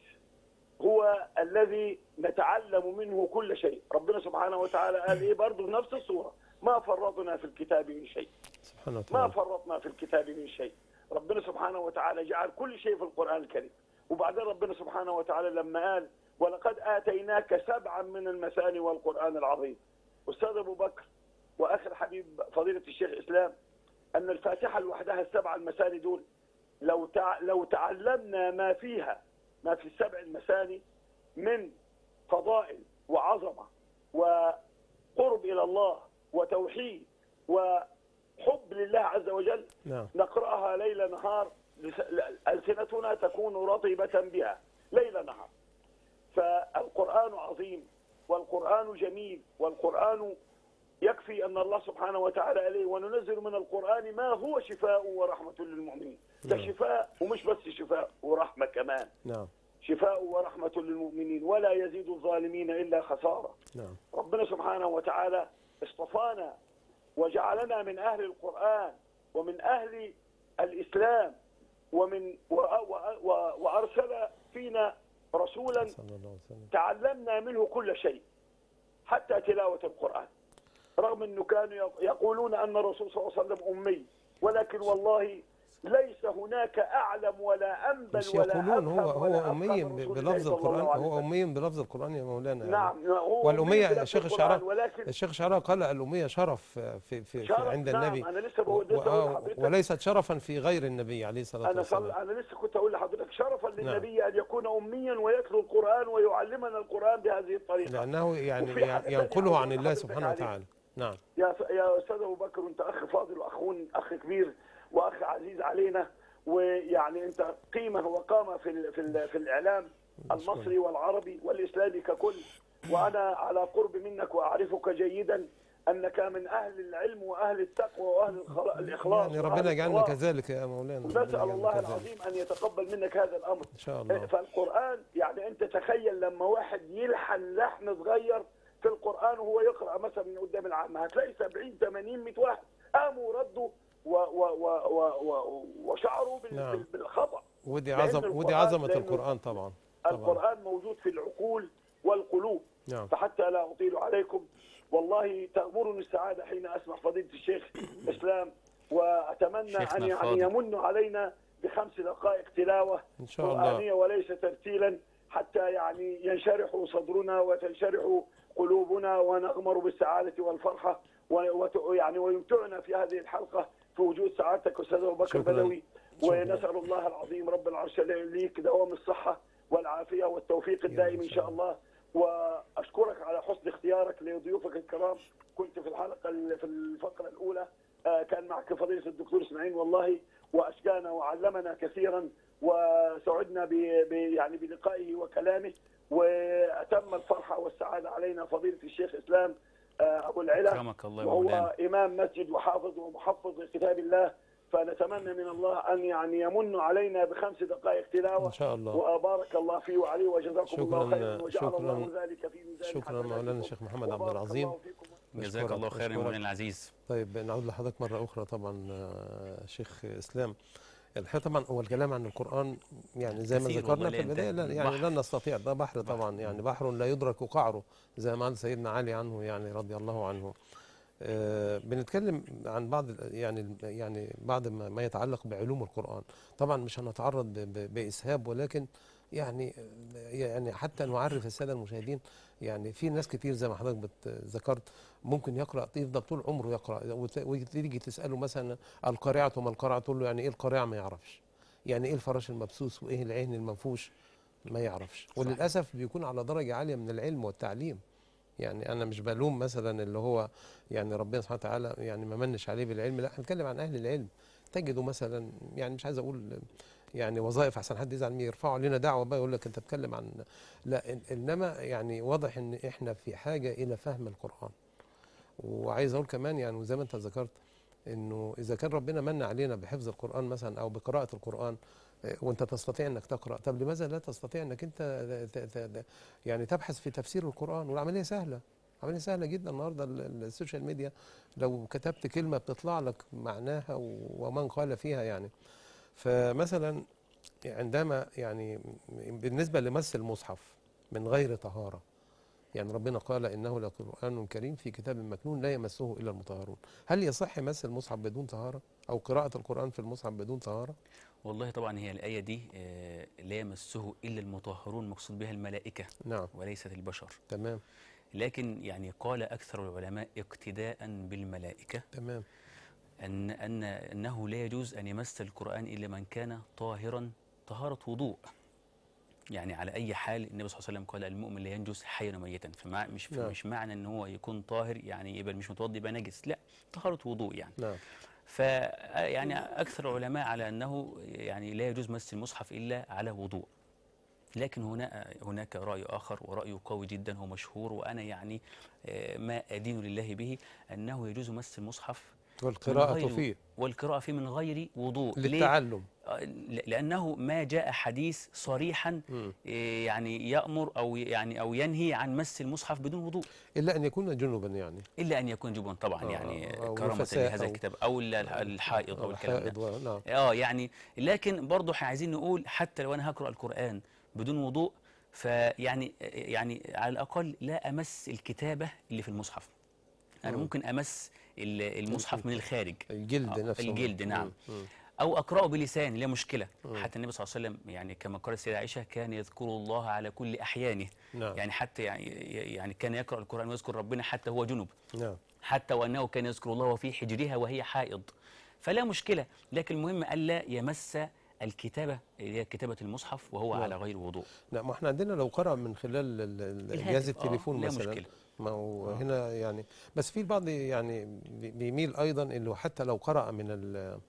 هو الذي نتعلم منه كل شيء ربنا سبحانه وتعالى قال إيه برضه نفس الصورة ما فرطنا في الكتاب من شيء ما فرطنا في الكتاب من شيء ربنا سبحانه وتعالى جعل كل شيء في القرآن الكريم وبعدين ربنا سبحانه وتعالى لما قال ولقد آتيناك سبعا من المثاني والقرآن العظيم أستاذ أبو بكر وآخر حبيب فضيلة الشيخ إسلام ان الفاتحه لوحدها السبع المثاني دول لو تع... لو تعلمنا ما فيها ما في السبع المثاني من فضائل وعظمه وقرب الى الله وتوحيد وحب لله عز وجل نعم. نقراها ليل نهار السنتنا تكون رطبه بها ليل نهار فالقران عظيم والقران جميل والقران يكفي أن الله سبحانه وتعالى عليه وننزل من القرآن ما هو شفاء ورحمة للمؤمنين ده نعم. شفاء ومش بس شفاء ورحمة كمان نعم شفاء ورحمة للمؤمنين ولا يزيد الظالمين إلا خسارة نعم. ربنا سبحانه وتعالى اصطفانا وجعلنا من أهل القرآن ومن أهل الإسلام ومن وأرسل فينا رسولا تعلمنا منه كل شيء حتى تلاوة القرآن رغم أنه كانوا يقولون أن الرسول صلى الله عليه وسلم أمي ولكن والله ليس هناك اعلم ولا انبل ولا ولا يقولون هو هو امي بلفظ القران هو امي بلفظ القران يا مولانا نعم هو والاميه الشيخ الشعراء الشيخ الشعراء قال الاميه شرف في في, شرف في عند نعم النبي انا لسه بقول لسه وليست شرفا في غير النبي عليه الصلاه والسلام انا انا لسه كنت اقول لحضرتك شرفا نعم. للنبي نعم. ان يكون اميا ويتلو القران ويعلمنا القران بهذه الطريقه لانه يعني ينقله عن الله سبحانه وتعالى نعم يا يا استاذ ابو بكر انت اخ فاضل واخون اخ كبير واخ عزيز علينا ويعني انت قيمه وقامه في الـ في, الـ في الاعلام المصري والعربي والاسلامي ككل وانا على قرب منك واعرفك جيدا انك من اهل العلم واهل التقوى واهل الاخلاص يعني ربنا يجعلنا كذلك يا مولانا نسال الله كذلك. العظيم ان يتقبل منك هذا الامر ان شاء الله فالقران يعني انت تخيل لما واحد يلحن لحن صغير في القران وهو يقرا مثلا من قدام العامه هتلاقي 70 80 100 واحد قاموا ردوا و و و و و وشعروا نعم. بالخطا ودي عظم ودي عظمه القران طبعا. القران موجود في العقول والقلوب نعم. فحتى لا اطيل عليكم والله تغمرني السعاده حين اسمع فضيله الشيخ اسلام واتمنى ان يعني يمن علينا بخمس دقائق تلاوه ان شاء الله قرانيه وليس ترتيلا حتى يعني ينشرح صدرنا وتنشرح قلوبنا ونغمر بالسعاده والفرحه ويعني ويمتعنا في هذه الحلقه في وجود سعادتك استاذ ابو بكر بدوي ونسال الله العظيم رب العرش ليك دوام الصحه والعافيه والتوفيق الدائم ان شاء الله واشكرك على حسن اختيارك لضيوفك الكرام كنت في الحلقه في الفقره الاولى آه، كان معك فضيله الدكتور اسماعيل والله واشجانا وعلمنا كثيرا وسعدنا ب يعني بلقائه وكلامه واتم الفرحه والسعاده علينا فضيله الشيخ اسلام آه، ابو العلا وهو امام مسجد وحافظ ومحفظ لكتاب الله فنتمنى من الله ان يعني يمن علينا بخمس دقائق تلاوه ان شاء الله وبارك الله فيه وعليه وجزاكم الله خيرا وجعل الله ذلك في ميزان شكرا مولانا الشيخ محمد عبد العظيم جزاك الله خيرا يا مولانا العزيز طيب نعود لحضرتك مره اخرى طبعا آه، شيخ اسلام الحقيقه طبعا هو الكلام عن القران يعني زي ما ذكرنا في البدايه لا يعني لن نستطيع ده بحر طبعا يعني بحر لا يدرك قعره زي ما قال سيدنا علي عنه يعني رضي الله عنه آه، بنتكلم عن بعض يعني يعني بعض ما يتعلق بعلوم القرآن طبعا مش هنتعرض بإسهاب ولكن يعني يعني حتى نعرف الساده المشاهدين يعني في ناس كتير زي ما حضرتك ذكرت ممكن يقرا يفضل طول عمره يقرا وتيجي تساله مثلا القارعه وما القارعه تقول له يعني ايه القارعه ما يعرفش يعني ايه الفراش المبسوس وايه العين المنفوش ما يعرفش صحيح. وللاسف بيكون على درجه عاليه من العلم والتعليم يعني انا مش بلوم مثلا اللي هو يعني ربنا سبحانه وتعالى يعني ما منش عليه بالعلم لا هنتكلم عن اهل العلم تجدوا مثلا يعني مش عايز اقول يعني وظائف احسن حد يزعل يرفعوا لنا دعوه بقى يقول لك انت بتتكلم عن لا انما يعني واضح ان احنا في حاجه الى فهم القران وعايز اقول كمان يعني وزي ما انت ذكرت انه اذا كان ربنا من علينا بحفظ القران مثلا او بقراءه القران وانت تستطيع انك تقرا طب لماذا لا تستطيع انك انت يعني تبحث في تفسير القران والعمليه سهله عمليه سهله جدا النهارده السوشيال ميديا لو كتبت كلمه بتطلع لك معناها ومن قال فيها يعني فمثلا عندما يعني بالنسبه لمس المصحف من غير طهاره يعني ربنا قال انه لقران كريم في كتاب مكنون لا يمسه الا المطهرون هل يصح مس المصحف بدون طهاره او قراءه القران في المصحف بدون طهاره والله طبعا هي الآية دي آه، لا يمسه إلا المطهرون مقصود بها الملائكة نعم وليست البشر تمام لكن يعني قال أكثر العلماء اقتداء بالملائكة تمام أن أن أنه لا يجوز أن يمس القرآن إلا من كان طاهرا طهارة وضوء يعني على أي حال النبي صلى الله عليه وسلم قال المؤمن لا ينجس حيا وميتا فمع مش نعم. مش معنى أن هو يكون طاهر يعني يبقى مش متوضي يبقى نجس لا طهارة وضوء يعني نعم يعني أكثر العلماء على أنه يعني لا يجوز مس المصحف إلا على وضوء لكن هنا هناك رأي آخر ورأي قوي جدا هو مشهور وأنا يعني آه، ما أدين لله به أنه يجوز مس المصحف والقراءة فيه والقراءة فيه من غير وضوء للتعلم آه، لأنه ما جاء حديث صريحا آه، يعني يأمر أو يعني أو ينهي عن مس المصحف بدون وضوء إلا أن يكون جنبا يعني إلا أن يكون جنبا طبعا آه يعني آه، كرامة لهذا الكتاب أو الحائض أو الكلام ده نعم. آه يعني لكن برضه عايزين نقول حتى لو أنا هقرأ القرآن بدون وضوء فيعني يعني على الأقل لا أمس الكتابة اللي في المصحف أنا ممكن أمس المصحف من الخارج الجلد آه، نفسه الجلد نعم أو أقرأه بلسان لا مشكلة مم. حتى النبي صلى الله عليه وسلم يعني كما قال السيدة عائشة كان يذكر الله على كل أحيانه نعم. يعني حتى يعني, يعني كان يقرأ القرآن ويذكر ربنا حتى هو جنب نعم. حتى وأنه كان يذكر الله وفي حجرها وهي حائض فلا مشكلة لكن المهم ألا يمس الكتابة اللي هي كتابة المصحف وهو نعم. على غير وضوء نعم احنا عندنا لو قرأ من خلال جهاز آه، التليفون آه. مثلا مشكلة. ما هو آه. هنا يعني بس في البعض يعني بيميل ايضا انه حتى لو قرأ من ال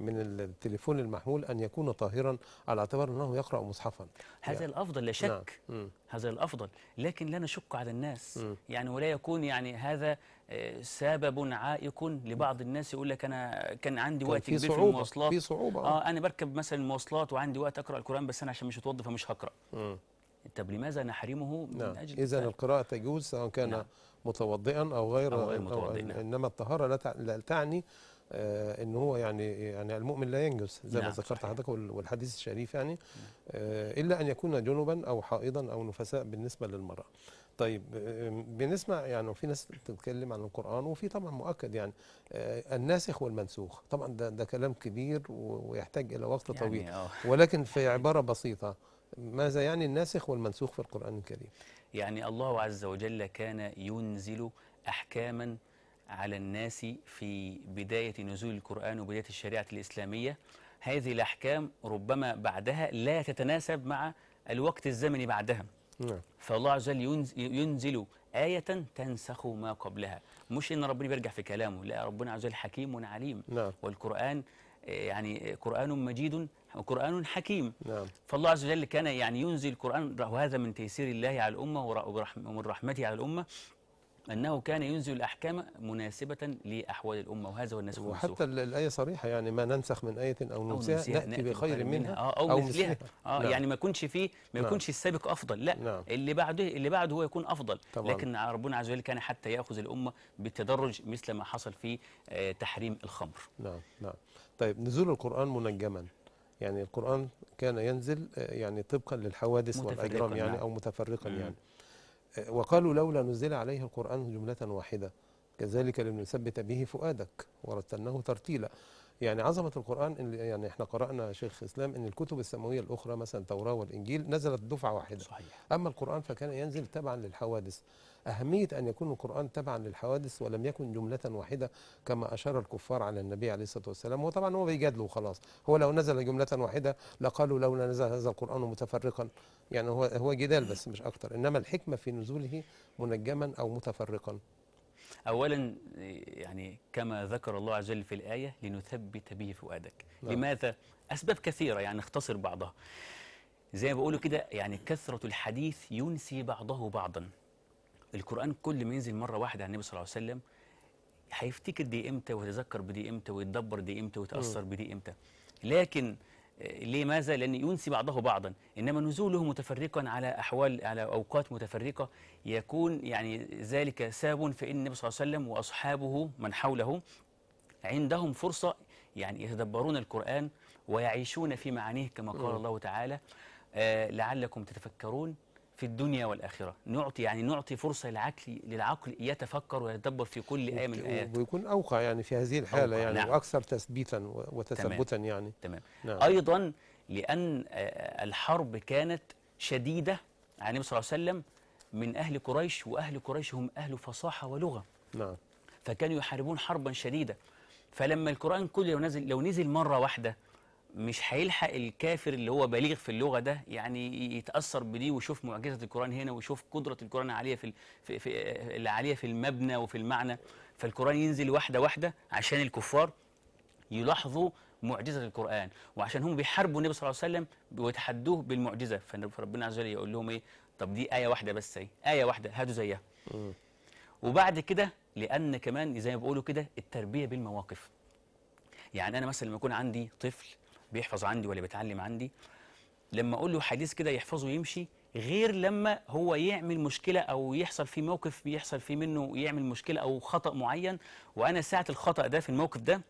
من التليفون المحمول ان يكون طاهرا على اعتبار انه يقرا مصحفا هذا يعني. الافضل لا نعم. شك نعم. هذا الافضل لكن لا نشك على الناس م. يعني ولا يكون يعني هذا آه، سبب عائق لبعض الناس يقول لك انا كان عندي وقت كبير في, في المواصلات في صعوبه اه, آه، انا بركب مثلا المواصلات وعندي وقت اقرا القران بس انا عشان مش متوضى فمش هقرا م. طب لماذا نحرمه من نعم. أجل إذا القراءة تجوز سواء كان نعم. متوضئا أو غير, أو غير متوضئ نعم. إنما الطهارة لا, لا تعني آه ان هو يعني يعني المؤمن لا ينجس زي نعم ما ذكرت حضرتك والحديث الشريف يعني نعم. آه الا ان يكون جنبا او حائضا او نفساء بالنسبه للمراه. طيب آه، آه، بنسمع يعني في ناس بتتكلم عن القران وفي طبعا مؤكد يعني آه، الناسخ والمنسوخ طبعا ده ده كلام كبير ويحتاج الى وقت يعني طويل ولكن في يعني عباره بسيطه ماذا يعني الناسخ والمنسوخ في القرآن الكريم يعني الله عز وجل كان ينزل أحكاما على الناس في بداية نزول القرآن وبداية الشريعة الإسلامية هذه الأحكام ربما بعدها لا تتناسب مع الوقت الزمني بعدها نعم. فالله عز وجل ينزل آية تنسخ ما قبلها مش إن ربنا بيرجع في كلامه لا ربنا عز وجل حكيم عليم نعم. والقرآن يعني قرآن مجيد وقرآن حكيم نعم. فالله عز وجل كان يعني ينزل القرآن وهذا من تيسير الله على الأمة ومن رحمته على الأمة أنه كان ينزل الأحكام مناسبة لأحوال الأمة وهذا هو النسخ وحتى الآية صريحة يعني ما ننسخ من آية أو ننسيها, نأتي, نأتي بخير منها, منها أو, أو مثلها آه نعم. يعني ما يكونش فيه ما نعم. يكونش نعم. السابق أفضل لا نعم. اللي بعده اللي بعده هو يكون أفضل طبعا. لكن ربنا عز وجل كان حتى يأخذ الأمة بالتدرج مثل ما حصل في آه، تحريم الخمر نعم نعم طيب نزول القرآن منجما يعني القرآن كان ينزل آه، يعني طبقا للحوادث والأجرام يعني نعم. أو متفرقا مم. يعني آه، وقالوا لولا نزل عليه القرآن جملة واحدة كذلك لنثبت به فؤادك ورتلناه ترتيلا يعني عظمه القران إن يعني احنا قرانا شيخ اسلام ان الكتب السماويه الاخرى مثلا التوراه والانجيل نزلت دفعه واحده صحيح اما القران فكان ينزل تبعا للحوادث أهمية أن يكون القرآن تبعا للحوادث ولم يكن جملة واحدة كما أشار الكفار على النبي عليه الصلاة والسلام وطبعا هو بيجادله خلاص هو لو نزل جملة واحدة لقالوا لولا نزل هذا القرآن متفرقا يعني هو هو جدال بس مش أكتر إنما الحكمة في نزوله منجما أو متفرقا أولا يعني كما ذكر الله عز وجل في الآية لنثبت به فؤادك لا. نعم. لماذا؟ أسباب كثيرة يعني نختصر بعضها زي ما بقولوا كده يعني كثرة الحديث ينسي بعضه بعضا القرآن كل ما ينزل مرة واحدة على النبي صلى الله عليه وسلم هيفتكر دي امتى ويتذكر بدي امتى ويتدبر دي امتى ويتأثر بدي امتى لكن لماذا؟ لأن ينسي بعضه بعضا إنما نزوله متفرقا على أحوال على أوقات متفرقة يكون يعني ذلك ساب في أن النبي صلى الله عليه وسلم وأصحابه من حوله عندهم فرصة يعني يتدبرون القرآن ويعيشون في معانيه كما قال الله تعالى آه، لعلكم تتفكرون في الدنيا والآخرة نعطي يعني نعطي فرصة للعقل للعقل يتفكر ويتدبر في كل آية من الآيات ويكون أوقع يعني في هذه الحالة يعني نعم. وأكثر تثبيتا وتثبتا تمام. يعني تمام نعم. أيضا لأن آه، الحرب كانت شديدة على النبي صلى الله عليه وسلم من أهل قريش وأهل قريش هم أهل فصاحة ولغة نعم فكانوا يحاربون حربا شديدة فلما القرآن كله لو نزل لو نزل مرة واحدة مش هيلحق الكافر اللي هو بليغ في اللغه ده يعني يتاثر بدي ويشوف معجزه القران هنا ويشوف قدره القران عاليه في في, في العاليه في المبنى وفي المعنى فالقران ينزل واحده واحده عشان الكفار يلاحظوا معجزه القران وعشان هم بيحاربوا النبي صلى الله عليه وسلم ويتحدوه بالمعجزه فربنا عز وجل يقول لهم ايه طب دي ايه واحده بس ايه ايه واحده هاتوا زيها وبعد كده لان كمان زي ما بيقولوا كده التربيه بالمواقف يعني انا مثلا لما يكون عندي طفل بيحفظ عندي ولا بيتعلم عندي لما اقول له حديث كده يحفظه ويمشي غير لما هو يعمل مشكله او يحصل فيه موقف بيحصل فيه منه يعمل مشكله او خطا معين وانا ساعه الخطا ده في الموقف ده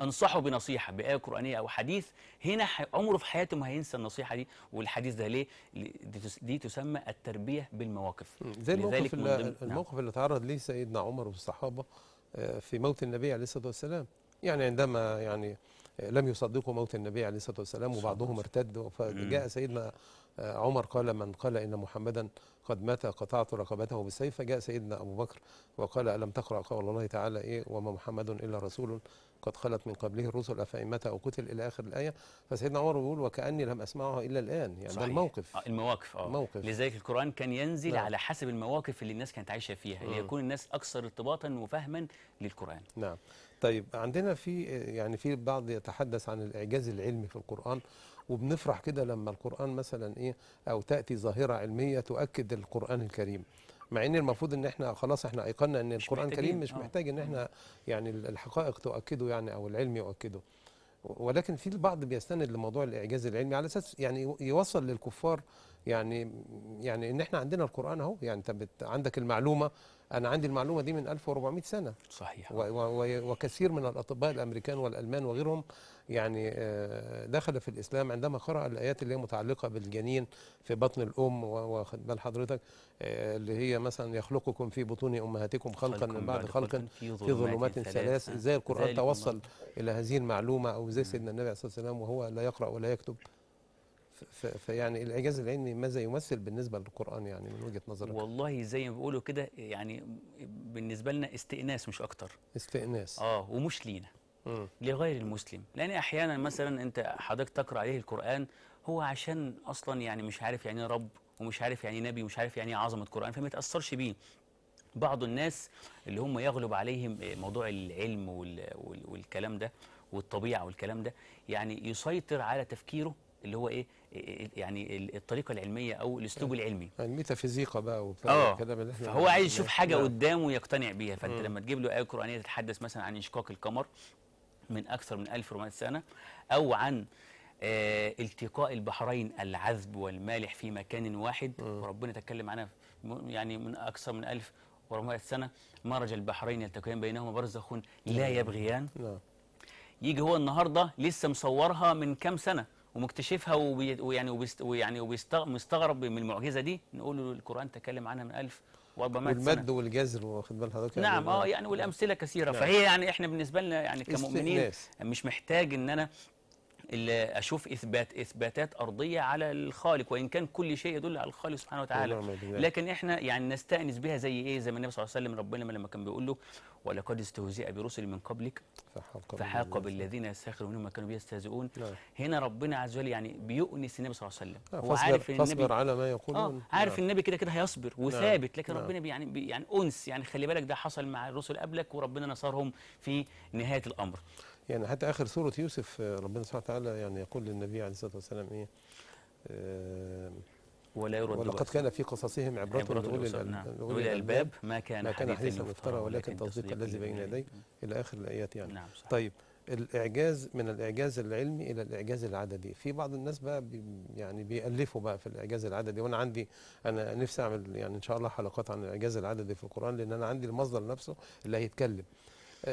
انصحه بنصيحه بايه قرانيه او حديث هنا عمره في حياته ما هينسى النصيحه دي والحديث ده ليه دي تسمى التربيه بالمواقف زي الموقف اللي نعم. الموقف اللي تعرض ليه سيدنا عمر والصحابه آه، في موت النبي عليه الصلاه والسلام يعني عندما يعني لم يصدقوا موت النبي عليه الصلاة والسلام وبعضهم ارتد فجاء سيدنا عمر قال من قال إن محمدا قد مات قطعت رقبته بالسيف فجاء سيدنا أبو بكر وقال ألم تقرأ قول الله تعالى إيه وما محمد إلا رسول قد خلت من قبله الرسل أفإن مات أو قتل إلى آخر الآية فسيدنا عمر بيقول وكأني لم أسمعها إلا الآن يعني صحيح. ده الموقف آه، المواقف اه الموقف. لذلك القرآن كان ينزل نعم. على حسب المواقف اللي الناس كانت عايشة فيها ليكون الناس أكثر ارتباطا وفهما للقرآن نعم طيب عندنا في يعني في بعض يتحدث عن الاعجاز العلمي في القران وبنفرح كده لما القران مثلا ايه او تاتي ظاهره علميه تؤكد القران الكريم مع ان المفروض ان احنا خلاص احنا ايقنا ان القران الكريم مش آه. محتاج ان احنا يعني الحقائق تؤكده يعني او العلم يؤكده ولكن في البعض بيستند لموضوع الاعجاز العلمي على اساس يعني يوصل للكفار يعني يعني ان احنا عندنا القران اهو يعني انت عندك المعلومه انا عندي المعلومه دي من 1400 سنه صحيح وكثير من الاطباء الامريكان والالمان وغيرهم يعني آه، دخل في الاسلام عندما قرأ الايات اللي هي متعلقه بالجنين في بطن الام واخد بال حضرتك آه، اللي هي مثلا يخلقكم في بطون امهاتكم خلقا من بعد خلق في ظلمات ثلاث ازاي القران توصل الى هذه المعلومه او ازاي سيدنا النبي عليه الصلاه والسلام وهو لا يقرأ ولا يكتب فيعني الاعجاز العلمي ماذا يمثل بالنسبه للقران يعني من وجهه نظرك والله زي ما بيقولوا كده يعني بالنسبه لنا استئناس مش اكتر استئناس اه ومش لينا لغير المسلم لان احيانا مثلا انت حضرتك تقرا عليه القران هو عشان اصلا يعني مش عارف يعني رب ومش عارف يعني نبي ومش عارف يعني عظمه قران فما يتاثرش بيه بعض الناس اللي هم يغلب عليهم موضوع العلم والكلام ده والطبيعه والكلام ده يعني يسيطر على تفكيره اللي هو ايه, إيه،, إيه،, إيه، يعني الطريقه العلميه او الاسلوب العلمي الميتافيزيقا يعني بقى وبتاع كده آه. احنا فهو عايز يشوف حاجه نعم. قدامه يقتنع بيها فانت لما تجيب له ايه قرانيه تتحدث مثلا عن انشقاق القمر من اكثر من 1400 سنه او عن آه التقاء البحرين العذب والمالح في مكان واحد م. وربنا تكلم عنها يعني من اكثر من 1400 سنه مرج البحرين يلتقيان بينهما برزخ لا يبغيان لا. نعم. يجي هو النهارده لسه مصورها من كام سنه ومكتشفها ويعني ويعني ومستغرب من المعجزه دي نقول له القران تكلم عنها من 1400 سنه والمد والجزر واخد بال حضرتك يعني نعم آه،, اه يعني والامثله كثيره نعم. فهي يعني احنا بالنسبه لنا يعني كمؤمنين مش محتاج ان انا اللي اشوف اثبات اثباتات ارضيه على الخالق وان كان كل شيء يدل على الخالق سبحانه وتعالى لكن احنا يعني نستانس بها زي ايه زي ما النبي صلى الله عليه وسلم ربنا لما كان بيقول له ولقد استهزئ برسل من قبلك فحاق بالذين يستخرجون منهم ما كانوا بيستهزئون نعم. هنا ربنا عز وجل يعني بيؤنس النبي صلى الله عليه وسلم هو عارف ان النبي على ما يقولون آه عارف نعم. النبي كده كده هيصبر نعم. وثابت لكن ربنا يعني يعني انس يعني خلي بالك ده حصل مع الرسل قبلك وربنا نصرهم في نهايه الامر يعني حتى اخر سوره يوسف آه، ربنا سبحانه وتعالى يعني يقول للنبي عليه الصلاه والسلام ايه آه، ولا يرد ولقد كان في قصصهم عبرة لأولي نعم. الألباب ما كان ما كان حديثا مفترى ولكن تصديق الذي بين يديه إلى آخر الآيات يعني نعم صحيح. طيب الإعجاز من الإعجاز العلمي إلى الإعجاز العددي في بعض الناس بقى بي يعني بيألفوا بقى في الإعجاز العددي وأنا عندي أنا نفسي أعمل يعني إن شاء الله حلقات عن الإعجاز العددي في القرآن لأن أنا عندي المصدر نفسه اللي هيتكلم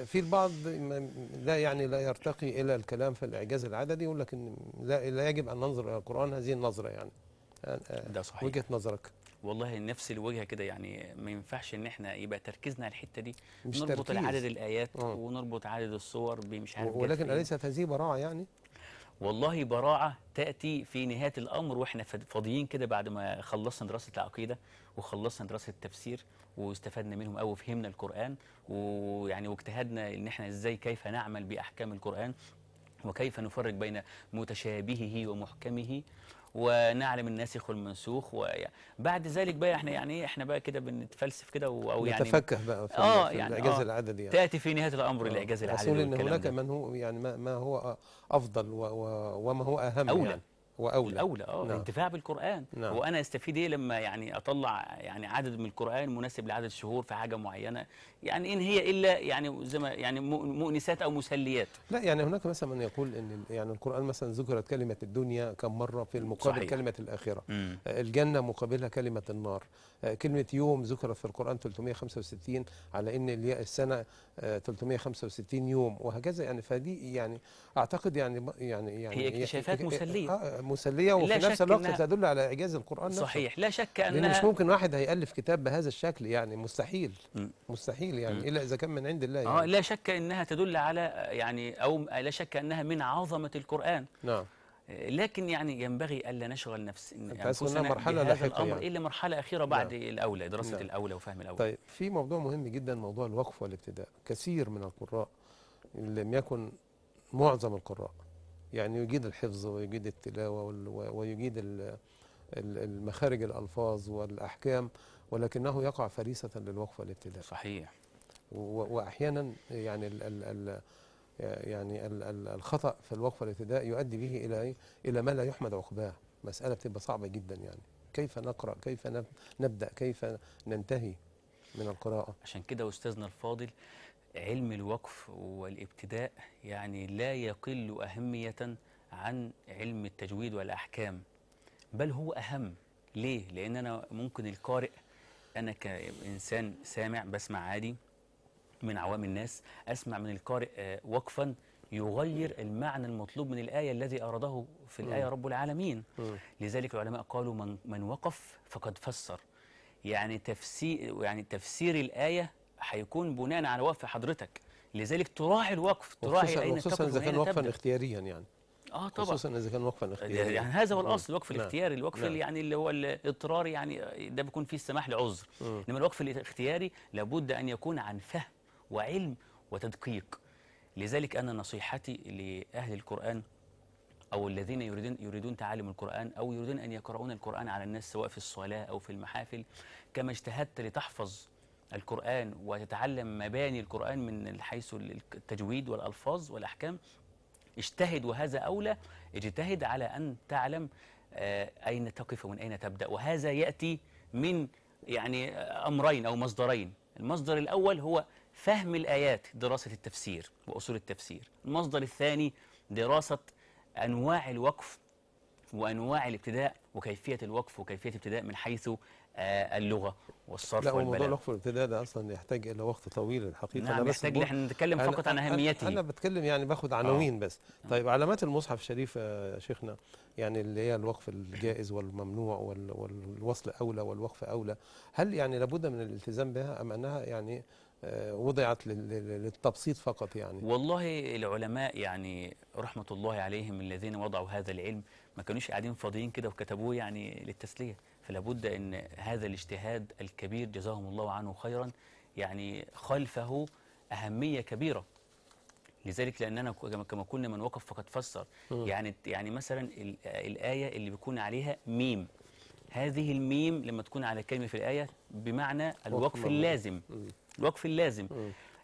في البعض لا يعني لا يرتقي الى الكلام في الاعجاز العددي يقول لك ان لا, لا يجب ان ننظر الى القران هذه النظره يعني ده أه، صحيح وجهه نظرك والله نفس الوجهه كده يعني ما ينفعش ان احنا يبقى تركيزنا على الحته دي مش نربط تركيز. عدد الايات أوه. ونربط عدد الصور بمش عارف ولكن اليست هذه براعه يعني والله براعه تاتي في نهايه الامر واحنا فاضيين كده بعد ما خلصنا دراسه العقيده وخلصنا دراسه التفسير واستفدنا منهم قوي فهمنا القران ويعني واجتهدنا ان احنا ازاي كيف نعمل باحكام القران وكيف نفرق بين متشابهه ومحكمه ونعلم الناسخ والمنسوخ وبعد ذلك بقى احنا يعني إيه، احنا بقى كده بنتفلسف كده او يعني نتفكه بقى في, آه في يعني الاعجاز آه العددي يعني تاتي في نهايه الامر آه الاعجاز العددي اصول ان هناك من هو يعني ما, ما هو افضل وما هو اهم أولى يعني هو أولى اه نعم. الانتفاع بالقرآن نعم. وانا أستفيد إيه لما يعني أطلع يعني عدد من القرآن مناسب لعدد الشهور في حاجة معينة يعني إن هي إلا يعني زي ما يعني مؤنسات أو مسليات لا يعني هناك مثلا من يقول إن يعني القرآن مثلا ذكرت كلمة الدنيا كم مرة في المقابل صحيح. كلمة الآخرة مم. آه، الجنة مقابلها كلمة النار آه، كلمة يوم ذكرت في القرآن 365 على إن السنة 365 آه، يوم وهكذا يعني فدي يعني أعتقد يعني يعني يعني هي اكتشافات مسلية مسليه وفي نفس الوقت تدل على اعجاز القران نفسه صحيح لا شك ان مش ممكن واحد هيالف كتاب بهذا الشكل يعني مستحيل م. مستحيل يعني م. الا اذا كان من عند الله آه، يعني. اه لا شك انها تدل على يعني او لا شك انها من عظمه القران نعم لكن يعني ينبغي الا نشغل نفس انفسنا مرحله بهذا الامر يعني. الا مرحله اخيره بعد نعم. الاولى دراسه نعم. الاولى وفهم الاولى طيب في موضوع مهم جدا موضوع الوقف والابتداء كثير من القراء لم يكن معظم القراء يعني يجيد الحفظ ويجيد التلاوة ويجيد المخارج الألفاظ والأحكام ولكنه يقع فريسة للوقفة والابتداء صحيح وأحيانا يعني الـ الـ الـ يعني الـ الـ الخطأ في الوقفة والابتداء يؤدي به إلى إيه؟ إلى ما لا يحمد عقباه مسألة بتبقى صعبة جدا يعني كيف نقرأ كيف نبدأ كيف ننتهي من القراءة عشان كده أستاذنا الفاضل علم الوقف والابتداء يعني لا يقل أهمية عن علم التجويد والأحكام بل هو أهم ليه؟ لأن أنا ممكن القارئ أنا كإنسان سامع بسمع عادي من عوام الناس أسمع من القارئ آه، وقفا يغير المعنى المطلوب من الآية الذي أراده في الآية رب العالمين لذلك العلماء قالوا من, من وقف فقد فسر يعني تفسير, يعني تفسير الآية هيكون بناء على وقف حضرتك لذلك تراعي الوقف تراعي العين خصوصا اذا كان وقفا اختياريا يعني اه طبعا خصوصا اذا كان وقفا يعني اختياريا يعني هذا هو الاصل الوقف نعم. الاختياري الوقف نعم. اللي يعني اللي هو الاضطراري يعني ده بيكون فيه السماح لعذر انما الوقف الاختياري لابد ان يكون عن فهم وعلم وتدقيق لذلك انا نصيحتي لاهل القران أو الذين يريدون يريدون تعلم القرآن أو يريدون أن يقرؤون القرآن على الناس سواء في الصلاة أو في المحافل كما اجتهدت لتحفظ القرآن وتتعلم مباني القرآن من حيث التجويد والألفاظ والأحكام اجتهد وهذا أولى اجتهد على أن تعلم آه، أين تقف ومن أين تبدأ وهذا يأتي من يعني آه، أمرين أو مصدرين المصدر الأول هو فهم الآيات دراسة التفسير وأصول التفسير المصدر الثاني دراسة أنواع الوقف وأنواع الابتداء وكيفية الوقف وكيفية الابتداء من حيث آه، اللغه والصرف لا والبلاغه موضوع الوقف الابتداء ده اصلا يحتاج الى وقت طويل الحقيقه نعم يحتاج احنا نتكلم فقط عن اهميته انا بتكلم يعني باخد عناوين آه. بس آه. طيب علامات المصحف الشريف يا شيخنا يعني اللي هي الوقف الجائز والممنوع والوصل اولى والوقف اولى هل يعني لابد من الالتزام بها ام انها يعني وضعت للتبسيط فقط يعني والله العلماء يعني رحمه الله عليهم الذين وضعوا هذا العلم ما كانوش قاعدين فاضيين كده وكتبوه يعني للتسليه فلا بد أن هذا الاجتهاد الكبير جزاهم الله عنه خيرا يعني خلفه أهمية كبيرة لذلك لأننا كما كنا من وقف فقد فسر م. يعني يعني مثلا الآية اللي بيكون عليها ميم هذه الميم لما تكون على كلمة في الآية بمعنى الوقف اللازم الوقف اللازم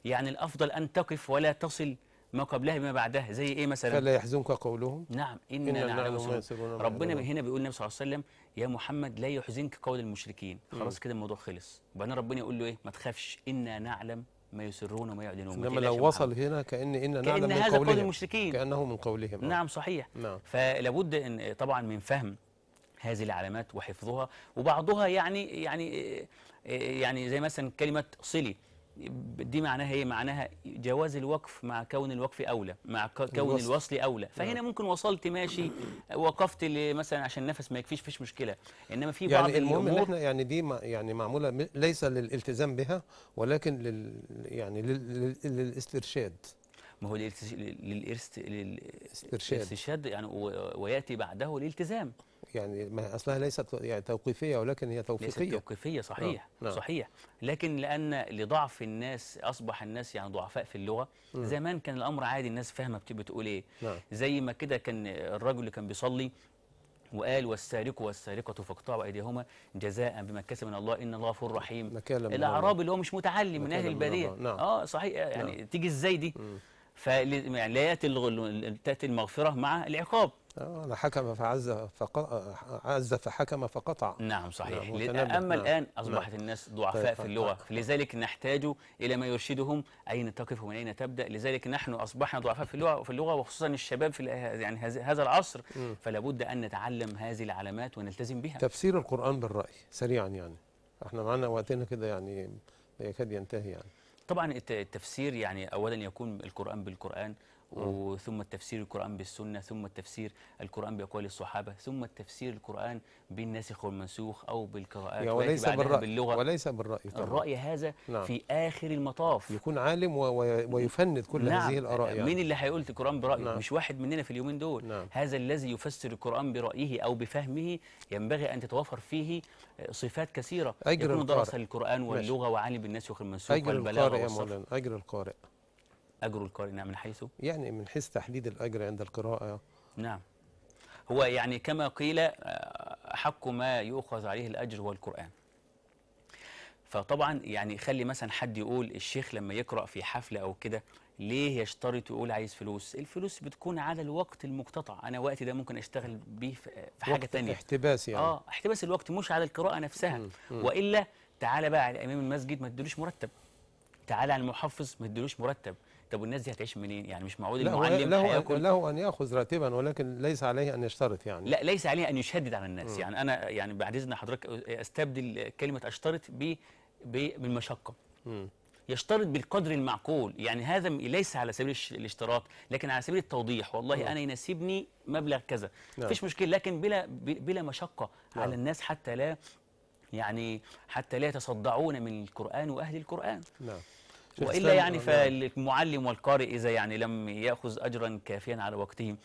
يعني الأفضل أن تقف ولا تصل ما قبلها بما بعدها زي ايه مثلا فلا يحزنك قولهم نعم اننا إن نعلم ربنا من هنا بيقول النبي صلى الله عليه وسلم يا محمد لا يحزنك قول المشركين خلاص كده الموضوع خلص وبعدين ربنا يقول له ايه ما تخافش انا نعلم ما يسرون وما يعلنون انما لو وصل هنا كان ان نعلم كأن من هذا قولهم قول المشركين كانه من قولهم نعم صحيح نعم. فلابد ان طبعا من فهم هذه العلامات وحفظها وبعضها يعني يعني إيه، إيه، يعني زي مثلا كلمه صلي دي معناها ايه معناها جواز الوقف مع كون الوقف اولى مع كون الوصل, الوصل اولى فهنا آه. ممكن وصلت ماشي وقفت مثلا عشان نفس ما يكفيش فيش مشكله انما في بعض يعني المهم ان احنا يعني دي يعني معموله ليس للالتزام بها ولكن لل يعني لل للاسترشاد ما هو للاسترشاد يعني وياتي بعده الالتزام يعني ما اصلها ليست يعني توقيفيه ولكن هي توفيقيه ليست توقيفيه آه، صحيح نعم. صحيح لكن لان لضعف الناس اصبح الناس يعني ضعفاء في اللغه مم. زمان كان الامر عادي الناس فاهمه بتقول ايه نعم. زي ما كده كان الرجل اللي كان بيصلي وقال والسارق والسارقة فاقطعوا أيديهما جزاء بما كسب من الله إن الله غفور رحيم نعم. الأعرابي اللي هو مش متعلم من أهل البادية نعم. آه صحيح يعني نعم. تيجي إزاي دي؟ فلا يعني يأتي تأتي المغفرة مع العقاب أنا حكم فعز فق... عز فحكم فقطع نعم صحيح نعم لأ... أما نعم. الآن نعم. أصبحت نعم. الناس ضعفاء طيب في طيب، اللغة طيب. لذلك نحتاج إلى ما يرشدهم أين تقف ومن أين تبدأ لذلك نحن أصبحنا ضعفاء في اللغة وفي اللغة وخصوصا الشباب في يعني هذا العصر فلا بد أن نتعلم هذه العلامات ونلتزم بها تفسير القرآن بالرأي سريعا يعني احنا معنا وقتنا كده يعني يكاد ينتهي يعني طبعا التفسير يعني أولا يكون القرآن بالقرآن آه. وثم التفسير القرآن بالسنة ثم التفسير القرآن بأقوال الصحابة ثم التفسير القرآن بالناسخ والمنسوخ أو بالقراءات وليس بالرأي باللغة وليس بالرأي طبعا. الرأي هذا نعم. في آخر المطاف يكون عالم ويفند كل نعم. هذه الآراء يعني. مين اللي هيقول القرآن برأيه نعم. مش واحد مننا في اليومين دول نعم. هذا الذي يفسر القرآن برأيه أو بفهمه ينبغي أن تتوافر فيه صفات كثيرة أجر يكون درس القرآن واللغة وعالم بالناسخ والمنسوخ والبلاغة والصرف أجر القارئ أجر القارئ نعم، من حيث يعني من حيث تحديد الأجر عند القراءة نعم هو يعني كما قيل آه، حق ما يؤخذ عليه الأجر هو القرآن فطبعا يعني خلي مثلا حد يقول الشيخ لما يقرأ في حفلة أو كده ليه يشترط يقول عايز فلوس الفلوس بتكون على الوقت المقتطع أنا وقتي ده ممكن أشتغل بيه في آه، حاجة تانية احتباس يعني آه احتباس الوقت مش على القراءة نفسها م م وإلا تعالى بقى على إمام المسجد ما تدلوش مرتب تعالى على المحفظ ما تدلوش مرتب طب والناس دي هتعيش منين يعني مش معقول المعلم له هياكل له ان ياخذ راتبا ولكن ليس عليه ان يشترط يعني لا ليس عليه ان يشدد على الناس م. يعني انا يعني بعد اذن حضرتك استبدل كلمه اشترط ب بالمشقه يشترط بالقدر المعقول يعني هذا ليس على سبيل الاشتراط لكن على سبيل التوضيح والله م. نعم. انا يناسبني مبلغ كذا نعم. مفيش مشكله لكن بلا بلا مشقه لا. على نعم. الناس حتى لا يعني حتى لا يتصدعون من القرآن وأهل القرآن نعم والا يعني آه، فالمعلم والقارئ اذا يعني لم ياخذ اجرا كافيا على وقته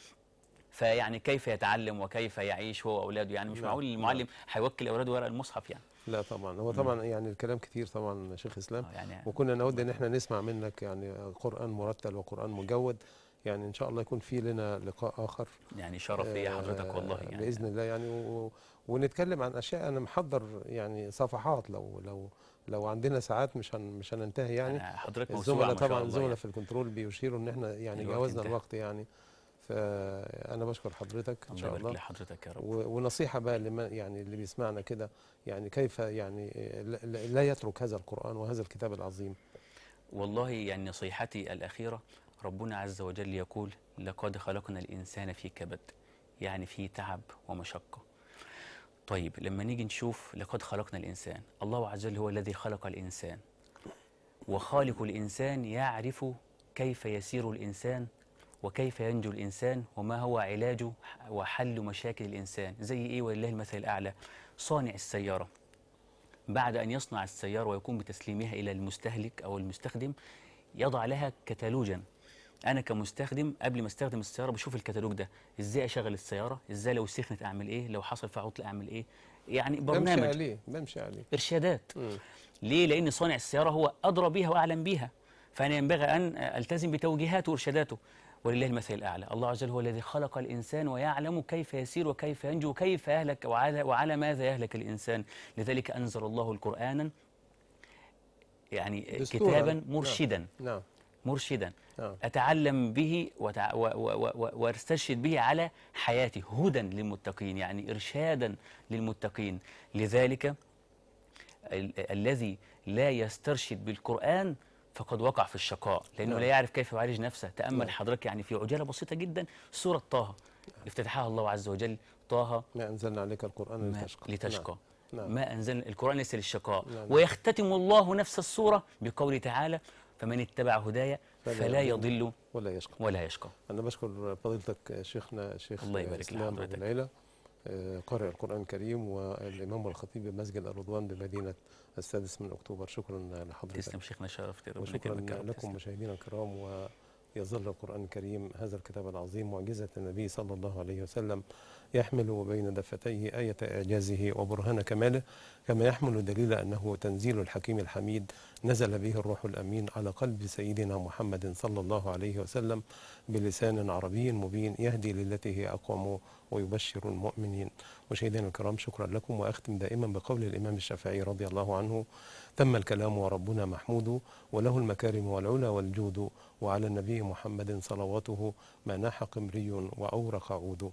فيعني كيف يتعلم وكيف يعيش هو واولاده يعني مش نعم، معقول نعم. المعلم هيوكل اولاده ورق المصحف يعني لا طبعا هو طبعا يعني الكلام كثير طبعا شيخ اسلام آه، يعني وكنا نود ان احنا نسمع منك يعني قران مرتل وقران مجود يعني ان شاء الله يكون في لنا لقاء اخر يعني شرف لي آه، حضرتك والله يعني باذن الله يعني ونتكلم عن اشياء انا محضر يعني صفحات لو لو لو عندنا ساعات مش هن مش هننتهي يعني حضرتك الزملاء طبعا الزملاء يعني. في الكنترول بيشيروا ان احنا يعني جاوزنا الوقت يعني فانا بشكر حضرتك ان شاء الله لحضرتك يا رب ونصيحه بقى لما يعني اللي بيسمعنا كده يعني كيف يعني لا يترك هذا القران وهذا الكتاب العظيم والله يعني نصيحتي الاخيره ربنا عز وجل يقول لقد خلقنا الانسان في كبد يعني في تعب ومشقه طيب لما نيجي نشوف لقد خلقنا الإنسان الله عز وجل هو الذي خلق الإنسان وخالق الإنسان يعرف كيف يسير الإنسان وكيف ينجو الإنسان وما هو علاجه وحل مشاكل الإنسان زي إيه ولله المثل الأعلى صانع السيارة بعد أن يصنع السيارة ويقوم بتسليمها إلى المستهلك أو المستخدم يضع لها كتالوجا انا كمستخدم قبل ما استخدم السياره بشوف الكتالوج ده ازاي اشغل السياره ازاي لو سخنت اعمل ايه لو حصل فيها عطل اعمل ايه يعني برنامج بمشي عليه بمشي عليه ارشادات م. ليه لان صانع السياره هو ادرى بيها واعلم بيها فانا ينبغي ان التزم بتوجيهاته وارشاداته ولله المثل الاعلى الله عز وجل هو الذي خلق الانسان ويعلم كيف يسير وكيف ينجو وكيف يهلك وعلى, وعلى ماذا يهلك الانسان لذلك انزل الله القران يعني كتابا نعم. مرشدا نعم. نعم. مرشدا آه. أتعلم به وتع... و... و... و... وارستشهد به على حياتي هدى للمتقين يعني إرشادا للمتقين لذلك ال... الذي لا يسترشد بالقرآن فقد وقع في الشقاء لأنه نعم. لا يعرف كيف يعالج نفسه تأمل نعم. حضرتك يعني في عجالة بسيطة جدا سورة طه افتتحها الله عز وجل طه ما أنزلنا عليك القرآن لتشقى لتشقى نعم. نعم. ما أنزل القرآن ليس للشقاء ويختتم الله نفس السورة بقوله تعالى فمن اتبع هدايا فلا يضل ولا يشقى ولا يشقى أنا بشكر فضيلتك شيخنا شيخ الله يبارك لحضرتك العيلة آه، قارئ القرآن الكريم والإمام والخطيب بمسجد الرضوان بمدينة السادس من أكتوبر شكرا لحضرتك تسلم شيخنا شرفت وشكرا لكم مشاهدينا الكرام ويظل القرآن الكريم هذا الكتاب العظيم معجزة النبي صلى الله عليه وسلم يحمل بين دفتيه آية إعجازه وبرهان كماله كما يحمل دليل أنه تنزيل الحكيم الحميد نزل به الروح الأمين على قلب سيدنا محمد صلى الله عليه وسلم بلسان عربي مبين يهدي للتي هي أقوم ويبشر المؤمنين مشاهدينا الكرام شكرا لكم وأختم دائما بقول الإمام الشافعي رضي الله عنه تم الكلام وربنا محمود وله المكارم والعلا والجود وعلى النبي محمد صلواته ما ناح قمري وأورق عود